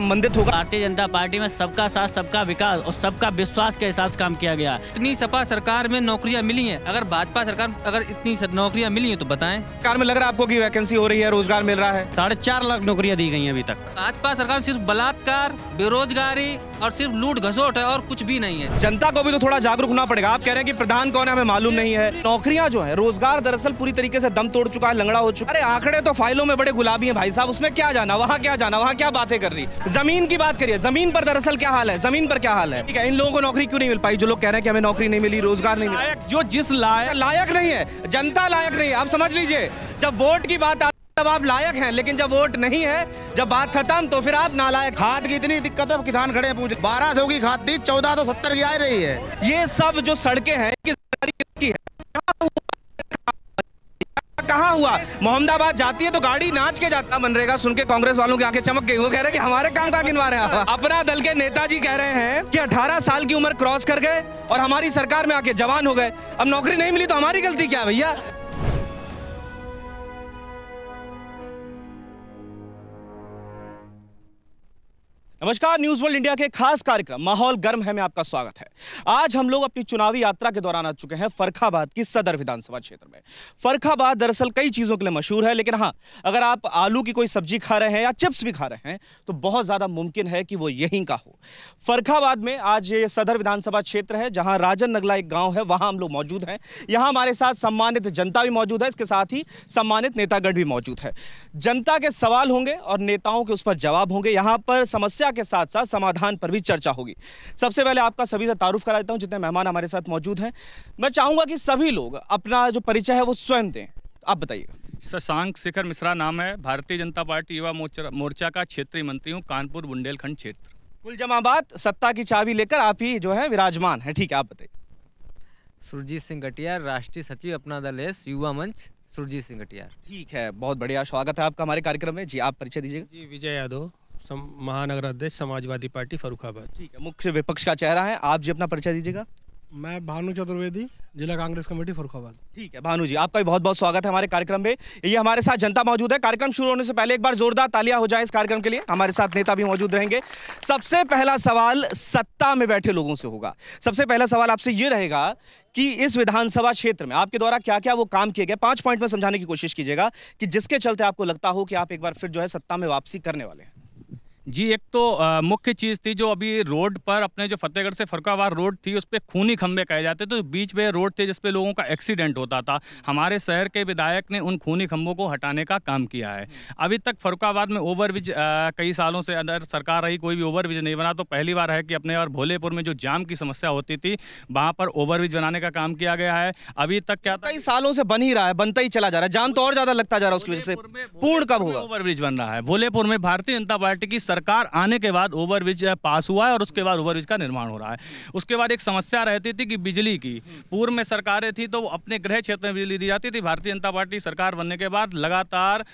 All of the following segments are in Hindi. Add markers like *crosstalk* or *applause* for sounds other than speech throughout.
संबंधित होगा भारतीय जनता पार्टी में सबका साथ सबका विकास और सबका विश्वास के हिसाब से काम किया गया इतनी सपा सरकार में नौकरियां मिली हैं अगर भाजपा सरकार अगर इतनी नौकरियां मिली हैं तो बताएं सरकार में लग रहा है आपको कि वैकेंसी हो रही है रोजगार मिल रहा है साढ़े चार लाख नौकरियां दी गई है अभी तक भाजपा सरकार सिर्फ बलात्कार बेरोजगारी और सिर्फ लूट घसोट है और कुछ भी नहीं है जनता को भी तो थोड़ा जागरूक होना पड़ेगा आप कह रहे हैं की प्रधान कौन है हमें मालूम नहीं है नौकरियाँ जो है रोजगार दरअसल पूरी तरीके ऐसी दम तोड़ चुका है लंगड़ा हो चुका है अरे आंकड़े तो फाइलों में बड़े गुलाबी है भाई साहब उसमें क्या जाना वहाँ क्या जाना वहाँ क्या बातें कर रही है जमीन की बात करिए जमीन पर दरअसल क्या हाल है जमीन पर क्या हाल है ठीक है इन लोगों को नौकरी क्यों नहीं मिल पाई जो लोग कह रहे हैं कि हमें नौकरी नहीं मिली रोजगार नहीं मिला जो जिस लायक अच्छा, लायक नहीं है जनता लायक नहीं है आप समझ लीजिए जब वोट की बात आती तब आप लायक हैं लेकिन जब वोट नहीं है जब बात खत्म तो फिर आप नालायक खाद की इतनी दिक्कत है किसान खड़े हैं पूछ बारह सौ की खाद दी चौदह सौ सत्तर की आ रही है ये सब जो सड़कें हैं की है कहाँ हुआ मोहम्मदाबाद जाती है तो गाड़ी नाच के जाती मनरेगा सुन के कांग्रेस वालों की आंखें चमक गई वो कह रहे हैं कि हमारे काम का गिनवा रहे हैं अपना दल के नेताजी कह रहे हैं कि 18 साल की उम्र क्रॉस कर गए और हमारी सरकार में आके जवान हो गए अब नौकरी नहीं मिली तो हमारी गलती क्या भैया नमस्कार न्यूज वर्ल्ड इंडिया के खास कार्यक्रम माहौल गर्म है में आपका स्वागत है आज हम लोग अपनी चुनावी यात्रा के दौरान आ चुके हैं फरखाबाद की सदर विधानसभा क्षेत्र में फरखाबाद दरअसल कई चीज़ों के लिए मशहूर है लेकिन हाँ अगर आप आलू की कोई सब्जी खा रहे हैं या चिप्स भी खा रहे हैं तो बहुत ज़्यादा मुमकिन है कि वो यहीं का हो फरखाबाद में आज ये सदर विधानसभा क्षेत्र है जहां राजन नगला एक गाँव है वहां हम लोग मौजूद हैं यहाँ हमारे साथ सम्मानित जनता भी मौजूद है इसके साथ ही सम्मानित नेतागढ़ भी मौजूद है जनता के सवाल होंगे और नेताओं के उस पर जवाब होंगे यहाँ पर समस्या समस्या के साथ साथ समाधान पर भी चर्चा होगी सबसे पहले आपका सभी से तारुफ करा देता हूँ जितने मेहमान हमारे साथ मौजूद हैं मैं चाहूँगा कि सभी लोग अपना जो परिचय है वो स्वयं दें आप बताइए शशांक शिखर मिश्रा नाम है भारतीय जनता पार्टी युवा मोर्चा का क्षेत्रीय मंत्री हूँ कानपुर बुंदेलखंड क्षेत्र कुल जमाबाद सत्ता की चाबी लेकर आप ही जो है विराजमान है ठीक है आप बताइए सुरजीत सिंह गटियार राष्ट्रीय सचिव अपना दल है युवा मंच सुरजीत सिंह गटियार ठीक है बहुत बढ़िया स्वागत है आपका हमारे कार्यक्रम में जी आप परिचय दीजिएगा जी विजय यादव महानगर अध्यक्ष समाजवादी पार्टी फरुखाबाद ठीक है मुख्य विपक्ष का चेहरा है आप जी अपना परिचय दीजिएगा मैं भानु चतुर्वेदी जिला कांग्रेस कमेटी फरुखाबाद ठीक है भानु जी आपका भी बहुत बहुत स्वागत है हमारे कार्यक्रम में ये हमारे साथ जनता मौजूद है कार्यक्रम शुरू होने से पहले एक बार जोरदार तालियां हो जाए इस कार्यक्रम के लिए हमारे साथ नेता भी मौजूद रहेंगे सबसे पहला सवाल सत्ता में बैठे लोगों से होगा सबसे पहला सवाल आपसे ये रहेगा कि इस विधानसभा क्षेत्र में आपके द्वारा क्या क्या वो काम किए गए पांच पॉइंट में समझाने की कोशिश कीजिएगा कि जिसके चलते आपको लगता हो कि आप एक बार फिर जो है सत्ता में वापसी करने वाले हैं जी एक तो मुख्य चीज़ थी जो अभी रोड पर अपने जो फतेहगढ़ से फरकावार रोड थी उस पर खूनी खंबे कहे जाते तो बीच में रोड थे जिसपे लोगों का एक्सीडेंट होता था हमारे शहर के विधायक ने उन खूनी खंबों को हटाने का काम किया है अभी तक फरुखाबाद में ओवरब्रिज कई सालों से अंदर सरकार रही कोई भी ओवरब्रिज नहीं बना तो पहली बार है कि अपने और भोलेपुर में जो जाम की समस्या होती थी वहाँ पर ओवरब्रिज बनाने का काम किया गया है अभी तक क्या कई सालों से बन ही रहा है बनता ही चला जा रहा है जाम तो और ज़्यादा लगता जा रहा है उसकी वजह से पूर्ण कब होगा ओवरब्रिज बन रहा है भोलेपुर में भारतीय जनता पार्टी की सरकार आने के बाद ओवरब्रिज पास हुआ है और उसके बाद ओवरब्रिज का निर्माण हो रहा है उसके बाद एक समस्या रहती थी कि बिजली की पूर्व में सरकारें थी तो अपने गृह क्षेत्र में बिजली दी जाती थी भारतीय जनता पार्टी सरकार बनने के बाद लगातार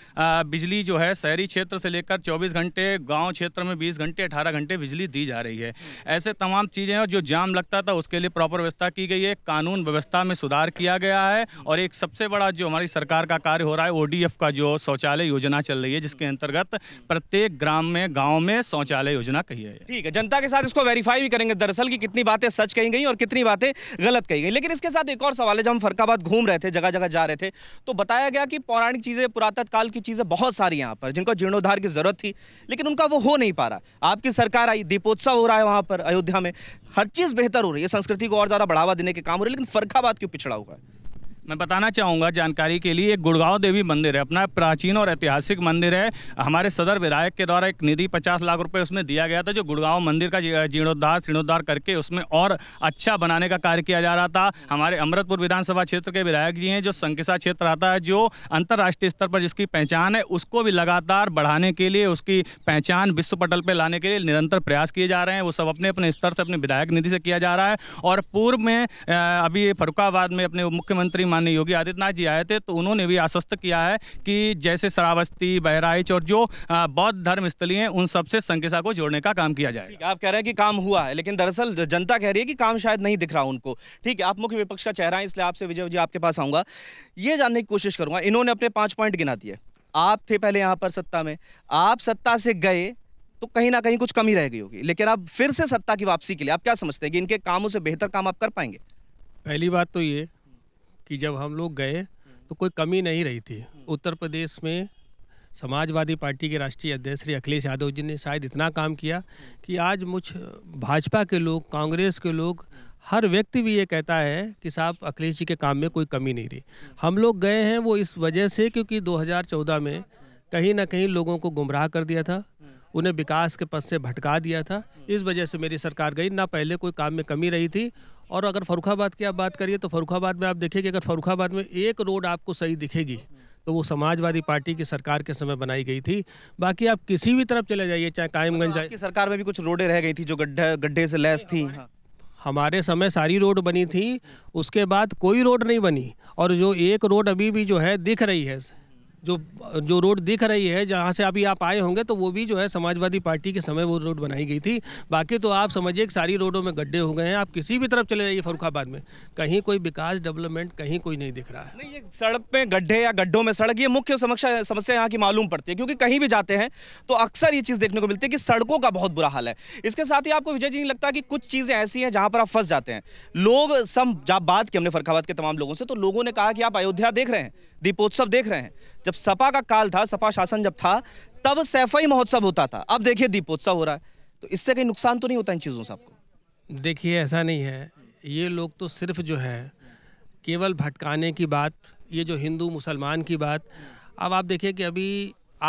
बिजली जो है शहरी क्षेत्र से लेकर चौबीस घंटे गाँव क्षेत्र में बीस घंटे अठारह घंटे बिजली दी जा रही है ऐसे तमाम चीज़ें और जो जाम लगता था उसके लिए प्रॉपर व्यवस्था की गई है कानून व्यवस्था में सुधार किया गया है और एक सबसे बड़ा जो हमारी सरकार का कार्य हो रहा है ओडीएफ का जो शौचालय योजना चल रही है जिसके अंतर्गत प्रत्येक ग्राम में गांव गांव में शौचालय योजना कही है ठीक है जनता के साथ इसको वेरीफाई भी करेंगे दरअसल कि कितनी बातें सच कही गई और कितनी बातें गलत कही गई लेकिन इसके साथ एक और सवाल है जब हम फरकाबाद घूम रहे थे जगह जगह जा रहे थे तो बताया गया कि पौराणिक चीज़ें पुरातत्व काल की चीज़ें बहुत सारी यहाँ पर जिनको जीर्णोद्धार की ज़रूरत थी लेकिन उनका वो हो नहीं पा रहा आपकी सरकार आई दीपोत्सव हो रहा है वहाँ पर अयोध्या में हर चीज़ बेहतर हो रही है संस्कृति को और ज़्यादा बढ़ावा देने के काम हो रहे हैं लेकिन फरकाबाद क्यों पिछड़ा हुआ है मैं बताना चाहूँगा जानकारी के लिए एक गुड़गांव देवी मंदिर है अपना प्राचीन और ऐतिहासिक मंदिर है हमारे सदर विधायक के द्वारा एक निधि पचास लाख रुपए उसमें दिया गया था जो गुड़गांव मंदिर का जीर्णोद्धार शीर्णोद्धार करके उसमें और अच्छा बनाने का कार्य किया जा रहा था हमारे अमृतपुर विधानसभा क्षेत्र के विधायक जी हैं जो संकिसा क्षेत्र आता है जो अंतर्राष्ट्रीय स्तर पर जिसकी पहचान है उसको भी लगातार बढ़ाने के लिए उसकी पहचान विश्व पटल पर लाने के लिए निरंतर प्रयास किए जा रहे हैं वो सब अपने अपने स्तर से अपने विधायक निधि से किया जा रहा है और पूर्व में अभी फरुखाबाद में अपने मुख्यमंत्री माननीय योगी आदित्यनाथ जी आए थे तो उन्होंने भी आश्वस्त किया है कि जैसे श्रावस्ती बहराइच और जो बौद्ध धर्म स्थली हैं उन सबसे संकिसा को जोड़ने का काम किया जाए आप कह रहे हैं कि काम हुआ है लेकिन दरअसल जनता कह रही है कि काम शायद नहीं दिख रहा उनको ठीक है आप मुख्य विपक्ष का चेहरा है इसलिए आपसे विजय जी आपके पास आऊंगा ये जानने की कोशिश करूंगा इन्होंने अपने पांच पॉइंट गिना दिए आप थे पहले यहाँ पर सत्ता में आप सत्ता से गए तो कहीं ना कहीं कुछ कमी रह गई होगी लेकिन आप फिर से सत्ता की वापसी के लिए आप क्या समझते हैं कि इनके कामों से बेहतर काम आप कर पाएंगे पहली बात तो ये कि जब हम लोग गए तो कोई कमी नहीं रही थी उत्तर प्रदेश में समाजवादी पार्टी के राष्ट्रीय अध्यक्ष श्री अखिलेश यादव जी ने शायद इतना काम किया कि आज मुझ भाजपा के लोग कांग्रेस के लोग हर व्यक्ति भी ये कहता है कि साहब अखिलेश जी के काम में कोई कमी नहीं रही हम लोग गए हैं वो इस वजह से क्योंकि 2014 में कहीं ना कहीं लोगों को गुमराह कर दिया था उन्हें विकास के पद से भटका दिया था इस वजह से मेरी सरकार गई ना पहले कोई काम में कमी रही थी और अगर फरुखाबाद की आप बात करिए तो फरुखाबाद में आप देखिए कि अगर फरुखाबाद में एक रोड आपको सही दिखेगी तो वो समाजवादी पार्टी की सरकार के समय बनाई गई थी बाकी आप किसी भी तरफ चले जाइए चाहे कायमगंज मतलब जाए सरकार में भी कुछ रोडें रह गई थी जो गड्ढे गड्ढे से लैस थी हाँ। हमारे समय सारी रोड बनी थी उसके बाद कोई रोड नहीं बनी और जो एक रोड अभी भी जो है दिख रही है जो जो रोड दिख रही है जहाँ से अभी आप आए होंगे तो वो भी जो है समाजवादी पार्टी के समय वो रोड बनाई गई थी बाकी तो आप समझिए कि सारी रोडों में गड्ढे हो गए हैं आप किसी भी तरफ चले जाइए फरुखाबाद में कहीं कोई विकास डेवलपमेंट कहीं कोई नहीं दिख रहा है नहीं ये सड़क में गड्ढे या गड्ढों में सड़क ये मुख्य समस्या समस्या यहाँ की मालूम पड़ती है क्योंकि कहीं भी जाते हैं तो अक्सर ये चीज़ देखने को मिलती है कि सड़कों का बहुत बुरा हाल है इसके साथ ही आपको विजय जी नहीं लगता कि कुछ चीज़ें ऐसी हैं जहाँ पर आप फंस जाते हैं लोग सम जब बात की हमने फरुखाबाद के तमाम लोगों से तो लोगों ने कहा कि आप अयोध्या देख रहे हैं दीपोत्सव देख रहे हैं जब जब सपा का काल था सपा शासन जब था तब सैफई महोत्सव होता था अब देखिए दीपोत्सव हो रहा है तो इससे कहीं नुकसान तो नहीं होता इन चीज़ों से आपको देखिए ऐसा नहीं है ये लोग तो सिर्फ जो है केवल भटकाने की बात ये जो हिंदू मुसलमान की बात अब आप देखिए कि अभी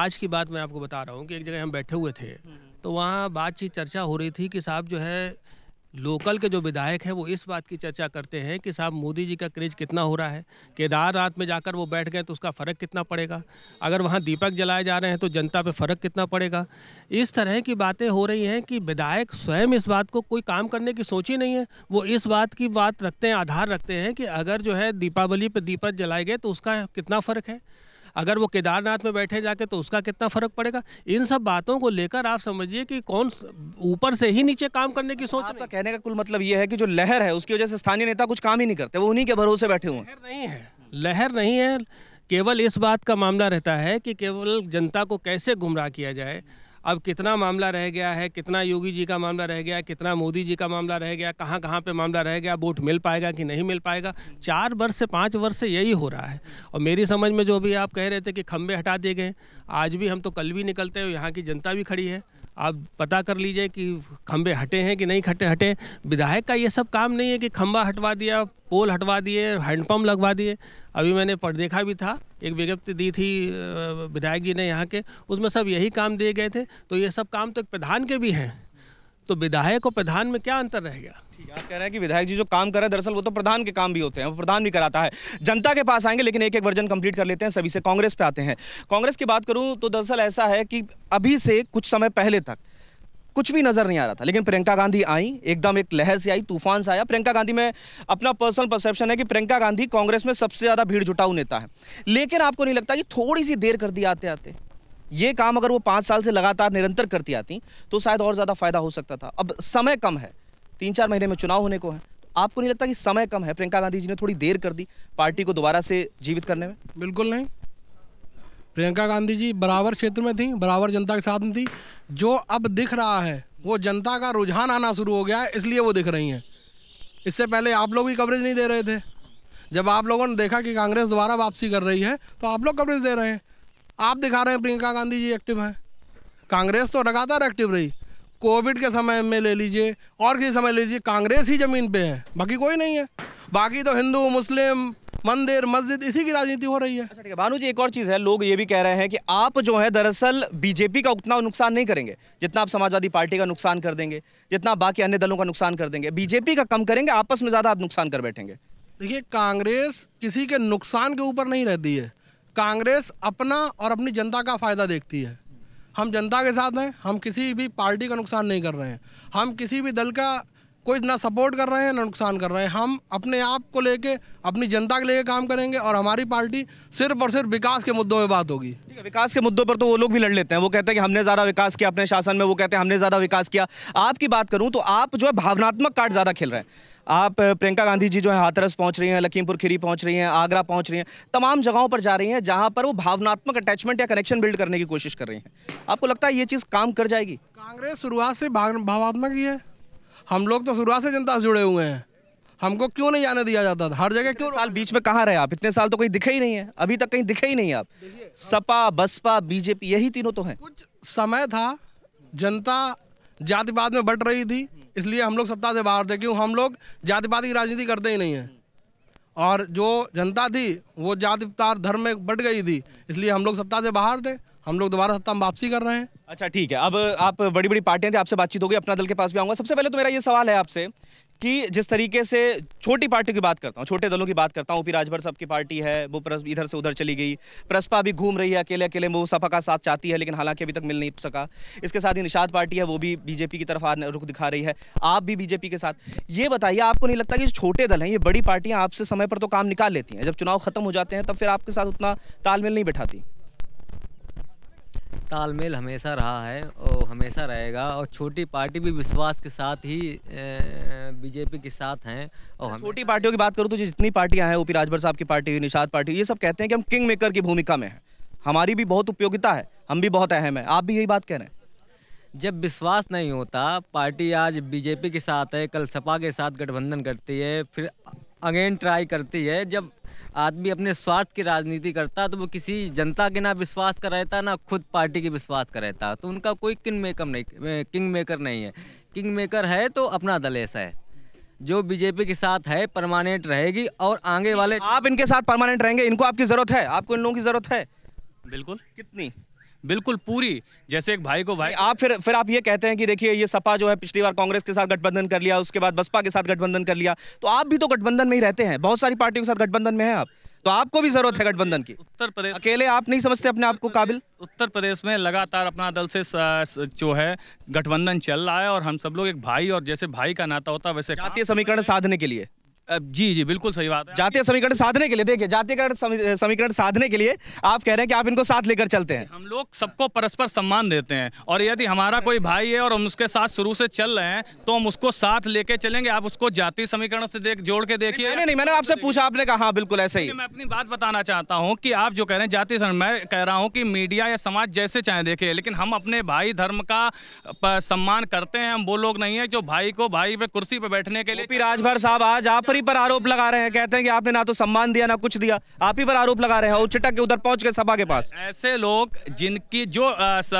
आज की बात मैं आपको बता रहा हूँ कि एक जगह हम बैठे हुए थे तो वहाँ बातचीत चर्चा हो रही थी कि साहब जो है लोकल के जो विधायक हैं वो इस बात की चर्चा करते हैं कि साहब मोदी जी का क्रेज कितना हो रहा है केदारनाथ में जाकर वो बैठ गए तो उसका फ़र्क कितना पड़ेगा अगर वहाँ दीपक जलाए जा रहे हैं तो जनता पे फ़र्क कितना पड़ेगा इस तरह की बातें हो रही हैं कि विधायक स्वयं इस बात को कोई काम करने की सोच ही नहीं है वो इस बात की बात रखते हैं आधार रखते हैं कि अगर जो है दीपावली पर दीपक जलाए गए तो उसका कितना फ़र्क है अगर वो केदारनाथ में बैठे जाके तो उसका कितना फ़र्क पड़ेगा इन सब बातों को लेकर आप समझिए कि कौन ऊपर से ही नीचे काम करने की सोच आपका हाँ, तो कहने का कुल मतलब ये है कि जो लहर है उसकी वजह से स्थानीय नेता कुछ काम ही नहीं करते वो उन्हीं के भरोसे बैठे हुए हैं नहीं है लहर नहीं है केवल इस बात का मामला रहता है कि केवल जनता को कैसे गुमराह किया जाए अब कितना मामला रह गया है कितना योगी जी का मामला रह गया कितना मोदी जी का मामला रह गया कहाँ कहाँ पे मामला रह गया वोट मिल पाएगा कि नहीं मिल पाएगा चार वर्ष से पाँच वर्ष से यही हो रहा है और मेरी समझ में जो भी आप कह रहे थे कि खम्भे हटा दिए गए आज भी हम तो कल भी निकलते हैं यहाँ की जनता भी खड़ी है आप पता कर लीजिए कि खंबे हटे हैं कि नहीं खटे हटे विधायक का ये सब काम नहीं है कि खंबा हटवा दिया पोल हटवा दिए हैंडपम्प लगवा दिए अभी मैंने पढ़ देखा भी था एक विज्ञप्ति दी थी विधायक जी ने यहाँ के उसमें सब यही काम दिए गए थे तो ये सब काम तो एक प्रधान के भी हैं तो विधायक और प्रधान में क्या अंतर रह गया आप कह रहे हैं कि विधायक जी जो काम कर रहे हैं दरअसल वो तो प्रधान के काम भी होते हैं वो प्रधान भी कराता है जनता के पास आएंगे लेकिन एक एक वर्जन कंप्लीट कर लेते हैं सभी से कांग्रेस पे आते हैं कांग्रेस की बात करूं तो दरअसल ऐसा है कि अभी से कुछ समय पहले तक कुछ भी नज़र नहीं आ रहा था लेकिन प्रियंका गांधी आई एकदम एक लहर से आई तूफान से आया प्रियंका गांधी में अपना पर्सनल परसेप्शन है कि प्रियंका गांधी कांग्रेस में सबसे ज़्यादा भीड़ जुटाऊ नेता है लेकिन आपको नहीं लगता कि थोड़ी सी देर कर दी आते आते ये काम अगर वो पाँच साल से लगातार निरंतर करती आती तो शायद और ज़्यादा फायदा हो सकता था अब समय कम है तीन चार महीने में चुनाव होने को है आपको नहीं लगता कि समय कम है प्रियंका गांधी जी ने थोड़ी देर कर दी पार्टी को दोबारा से जीवित करने में बिल्कुल नहीं प्रियंका गांधी जी बराबर क्षेत्र में थी बराबर जनता के साथ में थी जो अब दिख रहा है वो जनता का रुझान आना शुरू हो गया है इसलिए वो दिख रही हैं इससे पहले आप लोग भी कवरेज नहीं दे रहे थे जब आप लोगों ने देखा कि कांग्रेस दोबारा वापसी कर रही है तो आप लोग कवरेज दे रहे हैं आप दिखा रहे हैं प्रियंका गांधी जी एक्टिव हैं कांग्रेस तो लगातार एक्टिव रही कोविड के समय में ले लीजिए और किसी समय ले लीजिए कांग्रेस ही ज़मीन पे है बाकी कोई नहीं है बाकी तो हिंदू मुस्लिम मंदिर मस्जिद इसी की राजनीति हो रही है अच्छा ठीक है भानु जी एक और चीज़ है लोग ये भी कह रहे हैं कि आप जो है दरअसल बीजेपी का उतना नुकसान नहीं करेंगे जितना आप समाजवादी पार्टी का नुकसान कर देंगे जितना बाकी अन्य दलों का नुकसान कर देंगे बीजेपी का कम करेंगे आपस में ज़्यादा आप नुकसान कर बैठेंगे देखिए कांग्रेस किसी के नुकसान के ऊपर नहीं रहती है कांग्रेस अपना और अपनी जनता का फ़ायदा देखती है हम जनता के साथ हैं हम किसी भी पार्टी का नुकसान नहीं कर रहे हैं हम किसी भी दल का कोई ना सपोर्ट कर रहे हैं ना नुकसान कर रहे हैं हम अपने आप को लेके अपनी जनता के लेके काम करेंगे और हमारी पार्टी सिर्फ और सिर्फ विकास के मुद्दों में बात होगी ठीक है विकास के मुद्दों पर तो वो लोग भी लड़ लेते हैं वो कहते हैं कि हमने ज़्यादा विकास किया अपने शासन में वो कहते हैं हमने ज़्यादा विकास किया आपकी बात करूँ तो आप जो है भावनात्मक कार्ड ज़्यादा खेल रहे हैं आप प्रियंका गांधी जी जो है हाथरस पहुंच रही हैं लखीमपुर खीरी पहुंच रही हैं आगरा पहुंच रही हैं तमाम जगहों पर जा रही हैं जहां पर वो भावनात्मक अटैचमेंट या कनेक्शन बिल्ड करने की कोशिश कर रही हैं आपको लगता है ये चीज़ काम कर जाएगी कांग्रेस शुरुआत से भावनात्मक ही है हम लोग तो शुरुआत से जनता से जुड़े हुए हैं हमको क्यों नहीं आने दिया जाता था हर जगह क्यों साल बीच में कहाँ रहे आप इतने साल तो कहीं दिखे ही नहीं है अभी तक कहीं दिखे ही नहीं आप सपा बसपा बीजेपी यही तीनों तो हैं कुछ समय था जनता जातिवाद में बट रही थी इसलिए हम लोग सत्ता से बाहर थे क्यों हम लोग जातिवाद की राजनीति करते ही नहीं हैं और जो जनता थी वो जाति धर्म में बट गई थी इसलिए हम लोग सत्ता से बाहर थे हम लोग दोबारा सत्ता में वापसी कर रहे हैं अच्छा ठीक है अब आप बड़ी बड़ी पार्टियां थी आपसे बातचीत होगी अपना दल के पास भी आऊँगा सबसे पहले तो मेरा ये सवाल है आपसे कि जिस तरीके से छोटी पार्टी की बात करता हूँ छोटे दलों की बात करता हूँ ओपी राजभर साहब की पार्टी है वो इधर से उधर चली गई प्रसपा भी घूम रही है अकेले अकेले वो सपा का साथ चाहती है लेकिन हालांकि अभी तक मिल नहीं सका इसके साथ ही निषाद पार्टी है वो भी बीजेपी की तरफ रुख दिखा रही है आप भी बीजेपी के साथ ये बताइए आपको नहीं लगता कि छोटे दल हैं ये बड़ी पार्टियाँ आपसे समय पर तो काम निकाल लेती हैं जब चुनाव खत्म हो जाते हैं तब फिर आपके साथ उतना तालमेल नहीं बैठाती तालमेल हमेशा रहा है और हमेशा रहेगा और छोटी पार्टी भी विश्वास के साथ ही बीजेपी के साथ हैं और अच्छा, छोटी पार्टियों की बात करूँ तो जितनी पार्टियाँ हैं ओपी राजभर साहब की पार्टी निषाद पार्टी ये सब कहते हैं कि हम किंग मेकर की भूमिका में हैं हमारी भी बहुत उपयोगिता है हम भी बहुत अहम है आप भी यही बात कह रहे हैं जब विश्वास नहीं होता पार्टी आज बीजेपी के साथ है कल सपा के साथ गठबंधन करती है फिर अगेन ट्राई करती है जब आदमी अपने स्वार्थ की राजनीति करता तो वो किसी जनता के ना विश्वास का रहता ना खुद पार्टी के विश्वास का रहता तो उनका कोई किंग मेकर नहीं किंग मेकर नहीं है किंग मेकर है तो अपना दल ऐसा है जो बीजेपी के साथ है परमानेंट रहेगी और आगे वाले आप इनके साथ परमानेंट रहेंगे इनको आपकी ज़रूरत है आपको इन लोगों की ज़रूरत है बिल्कुल कितनी बिल्कुल पूरी जैसे एक भाई को भाई आप फिर फिर आप ये कहते हैं कि देखिए ये सपा जो है पिछली बार कांग्रेस के साथ गठबंधन कर लिया उसके बाद बसपा के साथ गठबंधन कर लिया तो आप भी तो गठबंधन में ही रहते हैं बहुत सारी पार्टियों के साथ गठबंधन में है आप तो आपको भी जरूरत है गठबंधन की उत्तर प्रदेश अकेले आप नहीं समझते अपने आप को काबिल उत्तर प्रदेश में लगातार अपना दल से जो है गठबंधन चल रहा है और हम सब लोग एक भाई और जैसे भाई का नाता होता है वैसे जातीय समीकरण साधने के लिए जी जी बिल्कुल सही बात है जातीय समीकरण साधने के लिए देखिए जातीयकरण समीकरण साधने के लिए आप कह रहे हैं कि आप इनको साथ लेकर चलते हैं हम लोग सबको परस्पर सम्मान देते हैं और यदि हमारा कोई अच्छा। भाई है और हम उसके साथ शुरू से चल रहे हैं तो हम उसको साथ लेके चलेंगे आप उसको जाति समीकरण से देख जोड़ के देखिए नहीं, नहीं नहीं मैंने आपसे पूछा आपने कहा हाँ, बिल्कुल ऐसे ही मैं अपनी बात बताना चाहता हूँ कि आप जो कह रहे हैं जाति मैं कह रहा हूँ कि मीडिया या समाज जैसे चाहे देखे लेकिन हम अपने भाई धर्म का सम्मान करते हैं हम वो लोग नहीं है जो भाई को भाई पे कुर्सी पे बैठने के लिए राजभर साहब आज आप पर ही पर आरोप लगा रहे हैं कहते हैं कि आपने ना तो सम्मान दिया ना कुछ दिया आप ही पर आरोप लगा रहे हैं और चिटक के उधर पहुंच गए सभा के पास ऐसे लोग जिनकी जो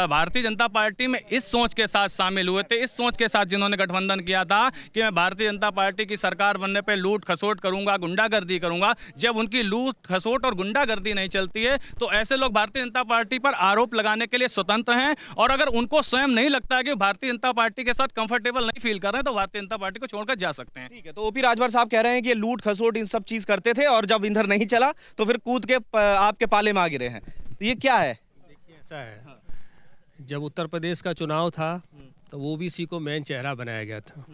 भारतीय जनता पार्टी में इस सोच के साथ शामिल हुए थे इस सोच के साथ जिन्होंने गठबंधन किया था कि मैं भारतीय जनता पार्टी की सरकार बनने पर लूट खसोट करूंगा गुंडागर्दी करूंगा जब उनकी लूट खसोट और गुंडागर्दी नहीं चलती है तो ऐसे लोग भारतीय जनता पार्टी पर आरोप लगाने के लिए स्वतंत्र हैं और अगर उनको स्वयं नहीं लगता है कि भारतीय जनता पार्टी के साथ कंफर्टेबल नहीं फील कर रहे हैं तो भारतीय जनता पार्टी को छोड़कर जा सकते हैं ठीक है तो ओपी राजभर साहब कह रहे हैं कि ये लूट खसोट इन सब चीज़ करते थे और जब इंधर नहीं चला तो फिर कूद के आपके पाले में आ गिरे हैं तो ये क्या है देखिए ऐसा है जब उत्तर प्रदेश का चुनाव था तो वो भी इसी को मेन चेहरा बनाया गया था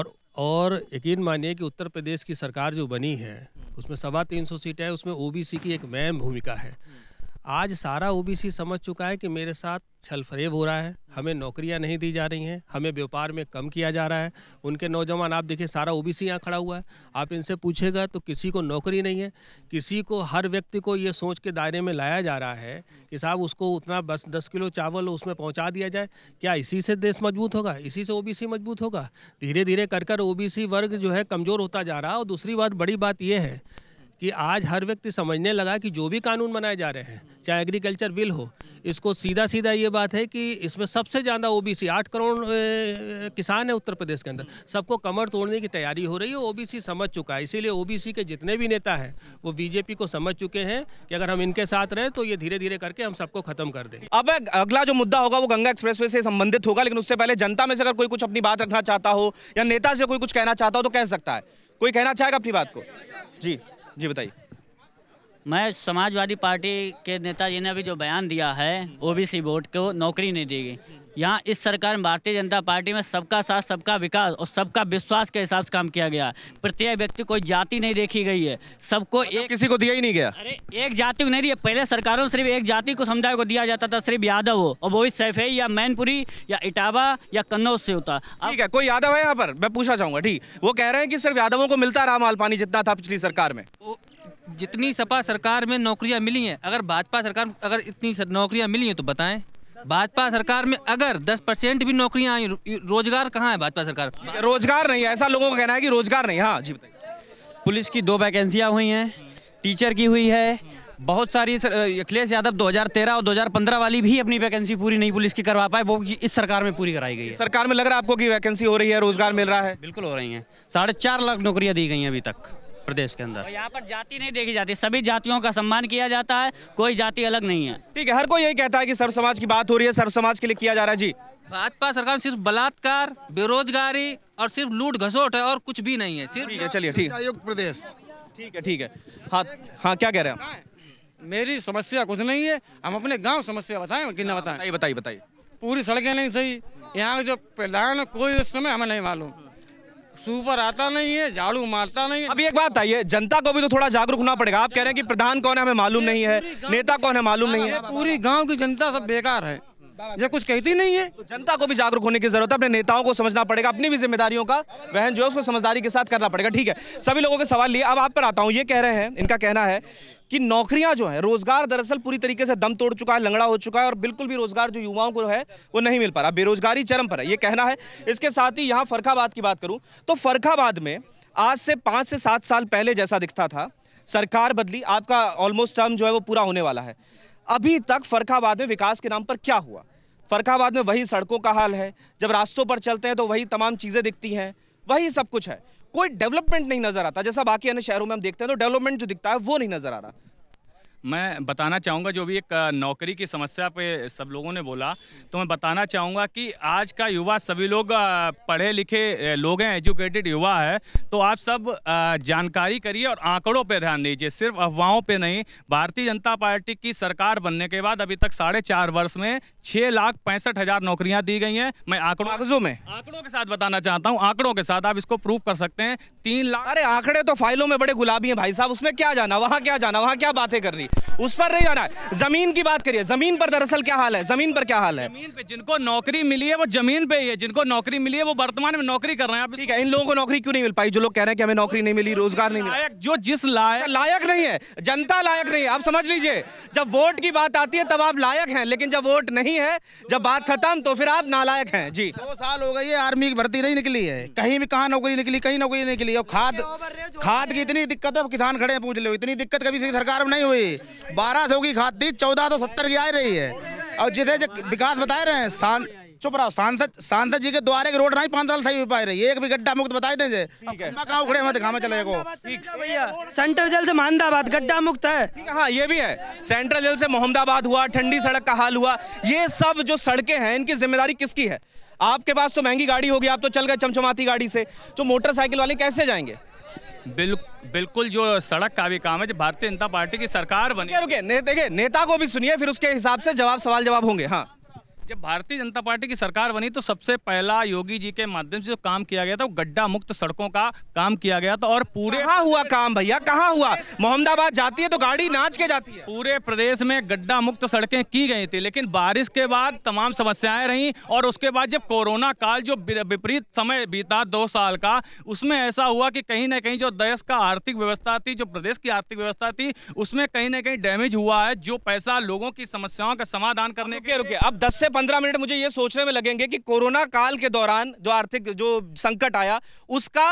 और और यकीन मानिए कि उत्तर प्रदेश की सरकार जो बनी है उसमें सवा तीन सौ सीटें हैं उसमें ओबीसी की एक मेन भूमिका है आज सारा ओबीसी समझ चुका है कि मेरे साथ छल फरेब हो रहा है हमें नौकरियां नहीं दी जा रही हैं हमें व्यापार में कम किया जा रहा है उनके नौजवान आप देखिए सारा ओबीसी यहाँ खड़ा हुआ है आप इनसे पूछेगा तो किसी को नौकरी नहीं है किसी को हर व्यक्ति को ये सोच के दायरे में लाया जा रहा है कि साहब उसको उतना बस दस किलो चावल उसमें पहुँचा दिया जाए क्या इसी से देश मजबूत होगा इसी से ओ मजबूत होगा धीरे धीरे कर कर ओ वर्ग जो है कमज़ोर होता जा रहा है और दूसरी बात बड़ी बात यह है कि आज हर व्यक्ति समझने लगा कि जो भी कानून बनाए जा रहे हैं चाहे एग्रीकल्चर बिल हो इसको सीधा सीधा ये बात है कि इसमें सबसे ज़्यादा ओबीसी आठ करोड़ किसान है उत्तर प्रदेश के अंदर सबको कमर तोड़ने की तैयारी हो रही है ओबीसी समझ चुका है इसीलिए ओबीसी के जितने भी नेता हैं वो बीजेपी को समझ चुके हैं कि अगर हम इनके साथ रहें तो ये धीरे धीरे करके हम सबको खत्म कर दें अब अगला जो मुद्दा होगा वो गंगा एक्सप्रेस से संबंधित होगा लेकिन उससे पहले जनता में से अगर कोई कुछ अपनी बात रखना चाहता हो या नेता से कोई कुछ कहना चाहता हो तो कह सकता है कोई कहना चाहेगा अपनी बात को जी जी बताइए मैं समाजवादी पार्टी के नेताजी ने अभी जो बयान दिया है ओबीसी बोर्ड को नौकरी नहीं दी गई यहाँ इस सरकार में भारतीय जनता पार्टी में सबका साथ सबका विकास और सबका विश्वास के हिसाब से काम किया गया प्रत्येक व्यक्ति कोई जाति नहीं देखी गई है सबको मतलब एक किसी को दिया ही नहीं गया अरे एक जाति को नहीं दिया पहले सरकारों में सिर्फ एक जाति को समुदाय को दिया जाता था सिर्फ यादव हो और वो भी या मैनपुरी या इटावा या कन्नौज से होता ठीक है कोई यादव है यहाँ पर मैं पूछना चाहूँगा ठीक वो कह रहे हैं कि सिर्फ यादवों को मिलता रहा माल पानी जितना था पिछली सरकार में जितनी सपा सरकार में नौकरियां मिली हैं अगर भाजपा सरकार अगर इतनी नौकरियां मिली हैं तो बताएं भाजपा सरकार में अगर 10 परसेंट भी नौकरियां आई रोजगार कहाँ है भाजपा सरकार रोजगार नहीं है ऐसा लोगों का कहना है कि रोजगार नहीं हाँ जी पुलिस की दो वैकेंसियाँ हुई हैं टीचर की हुई है बहुत सारी अखिलेश यादव 2013 और 2015 वाली भी अपनी वैकेंसी पूरी नहीं पुलिस की करवा पाए वो इस सरकार में पूरी कराई गई है सरकार में लग रहा है आपको कि वैकेंसी हो रही है रोजगार मिल रहा है बिल्कुल हो रही है साढ़े चार लाख नौकरियाँ दी गई हैं अभी तक प्रदेश के अंदर यहाँ पर जाति नहीं देखी जाती सभी जातियों का सम्मान किया जाता है कोई जाति अलग नहीं है ठीक है हर कोई यही कहता है की सर्व समाज की बात हो रही है सर्व समाज के लिए किया जा रहा है जी भाजपा सरकार सिर्फ बलात्कार बेरोजगारी और सिर्फ लूट घसोट है और कुछ भी नहीं है सिर्फ चलिए ठीक है प्रदेश ठीक है ठीक है हाँ हाँ क्या कह रहे हैं मेरी समस्या कुछ नहीं है हम अपने गांव समस्या बताएं कि ना बताएं बताइए बताइए पूरी सड़कें नहीं सही यहाँ जो प्रधान कोई उस समय हमें नहीं मालूम सुपर आता नहीं है झाड़ू मारता नहीं है अभी एक बात आइए जनता को भी तो थोड़ा जागरूक होना पड़ेगा आप कह रहे हैं कि प्रधान कौन है हमें मालूम नहीं है नेता कौन है मालूम नहीं है पूरी गाँव की जनता सब बेकार है ये कुछ कहती नहीं है तो जनता को भी जागरूक होने की जरूरत है अपने नेताओं को समझना पड़ेगा अपनी भी जिम्मेदारियों का वहन जो है उसको समझदारी के साथ करना पड़ेगा ठीक है सभी लोगों के सवाल लिए अब आप पर आता हूँ ये कह रहे हैं इनका कहना है कि नौकरियां जो है रोजगार दरअसल पूरी तरीके से दम तोड़ चुका है लंगड़ा हो चुका है और बिल्कुल भी रोजगार जो युवाओं को है वो नहीं मिल पा रहा बेरोजगारी चरम पर है ये कहना है इसके साथ ही यहाँ फरखाबाद की बात करूँ तो फरखाबाद में आज से पाँच से सात साल पहले जैसा दिखता था सरकार बदली आपका ऑलमोस्ट टर्म जो है वो पूरा होने वाला है अभी तक फरखाबाद में विकास के नाम पर क्या हुआ फरखाबाद में वही सड़कों का हाल है जब रास्तों पर चलते हैं तो वही तमाम चीज़ें दिखती हैं वही सब कुछ है कोई डेवलपमेंट नहीं नजर आता जैसा बाकी अन्य शहरों में हम देखते हैं तो डेवलपमेंट जो दिखता है वो नहीं नजर आ रहा मैं बताना चाहूँगा जो भी एक नौकरी की समस्या पे सब लोगों ने बोला तो मैं बताना चाहूँगा कि आज का युवा सभी लोग पढ़े लिखे लोग हैं एजुकेटेड युवा है तो आप सब जानकारी करिए और आंकड़ों पे ध्यान दीजिए सिर्फ अफवाहों पे नहीं भारतीय जनता पार्टी की सरकार बनने के बाद अभी तक साढ़े चार वर्ष में छः लाख पैंसठ हज़ार नौकरियाँ दी गई हैं मैं आंकड़ों कागजों में आंकड़ों के साथ बताना चाहता हूँ आंकड़ों के साथ आप इसको प्रूव कर सकते हैं तीन लाख अरे आंकड़े तो फाइलों में बड़े गुलाबी हैं भाई साहब उसमें क्या जाना वहाँ क्या जाना वहाँ क्या बातें कर रही उस पर नहीं जाना है जमीन की बात करिए जमीन पर दरअसल क्या हाल है जमीन पर क्या हाल है जमीन पे जिनको नौकरी मिली है वो जमीन पे ही है जिनको नौकरी मिली है वो वर्तमान में नौकरी कर रहे हैं आप ठीक है इन लोगों को नौकरी क्यों नहीं मिल पाई जो लोग कह रहे हैं कि हमें नौकरी नहीं मिली रोजगार नहीं मिला जो जिस लायक अच्छा, लायक नहीं है जनता लायक नहीं है आप समझ लीजिए जब वोट की बात आती है तब आप लायक है लेकिन जब वोट नहीं है जब बात खत्म तो फिर आप नालायक है जी दो साल हो गई है आर्मी की भर्ती नहीं निकली है कहीं भी कहा नौकरी निकली कहीं नौकरी निकली और खाद खाद की इतनी दिक्कत है किसान खड़े पूछ लो इतनी दिक्कत कभी सरकार में नहीं हुई बारह सौ की खाद थी चौदह सौ तो सत्तर की आ रही है और जिसे जो विकास बता रहे हैं शांत चुप रहो सांसद सांसद जी के द्वारा के रोड नहीं पांच साल सही हो पाए रही एक भी गड्ढा मुक्त बताए दे कहाँ उखड़े हमें दिखावा चले को भैया सेंट्रल जेल से मोहम्मदाबाद गड्ढा मुक्त है हाँ ये भी है सेंट्रल जेल से मोहम्मदाबाद हुआ ठंडी सड़क का हाल हुआ ये सब जो सड़कें हैं इनकी जिम्मेदारी किसकी है आपके पास तो महंगी गाड़ी होगी आप तो चल गए चमचमाती गाड़ी से तो मोटरसाइकिल वाले कैसे जाएंगे बिल, बिल्कुल जो सड़क का भी काम है जो भारतीय जनता पार्टी की सरकार बनी रुके ने, नेता को भी सुनिए फिर उसके हिसाब से जवाब सवाल जवाब होंगे हाँ जब भारतीय जनता पार्टी की सरकार बनी तो सबसे पहला योगी जी के माध्यम से जो काम किया गया था वो गड्ढा मुक्त सड़कों का काम किया गया था और पूरे कहा हुआ काम भैया कहाँ हुआ मोहम्मदाबाद जाती है तो गाड़ी नाच के जाती है पूरे प्रदेश में गड्ढा मुक्त सड़कें की गई थी लेकिन बारिश के बाद तमाम समस्याएं रही और उसके बाद जब कोरोना काल जो विपरीत समय बीता दो साल का उसमें ऐसा हुआ कि कहीं ना कहीं जो देश का आर्थिक व्यवस्था थी जो प्रदेश की आर्थिक व्यवस्था थी उसमें कहीं ना कहीं डैमेज हुआ है जो पैसा लोगों की समस्याओं का समाधान करने के रुके अब दस से पंद्रह मिनट मुझे ये सोचने में लगेंगे कि कोरोना काल के दौरान जो आर्थिक जो संकट आया उसका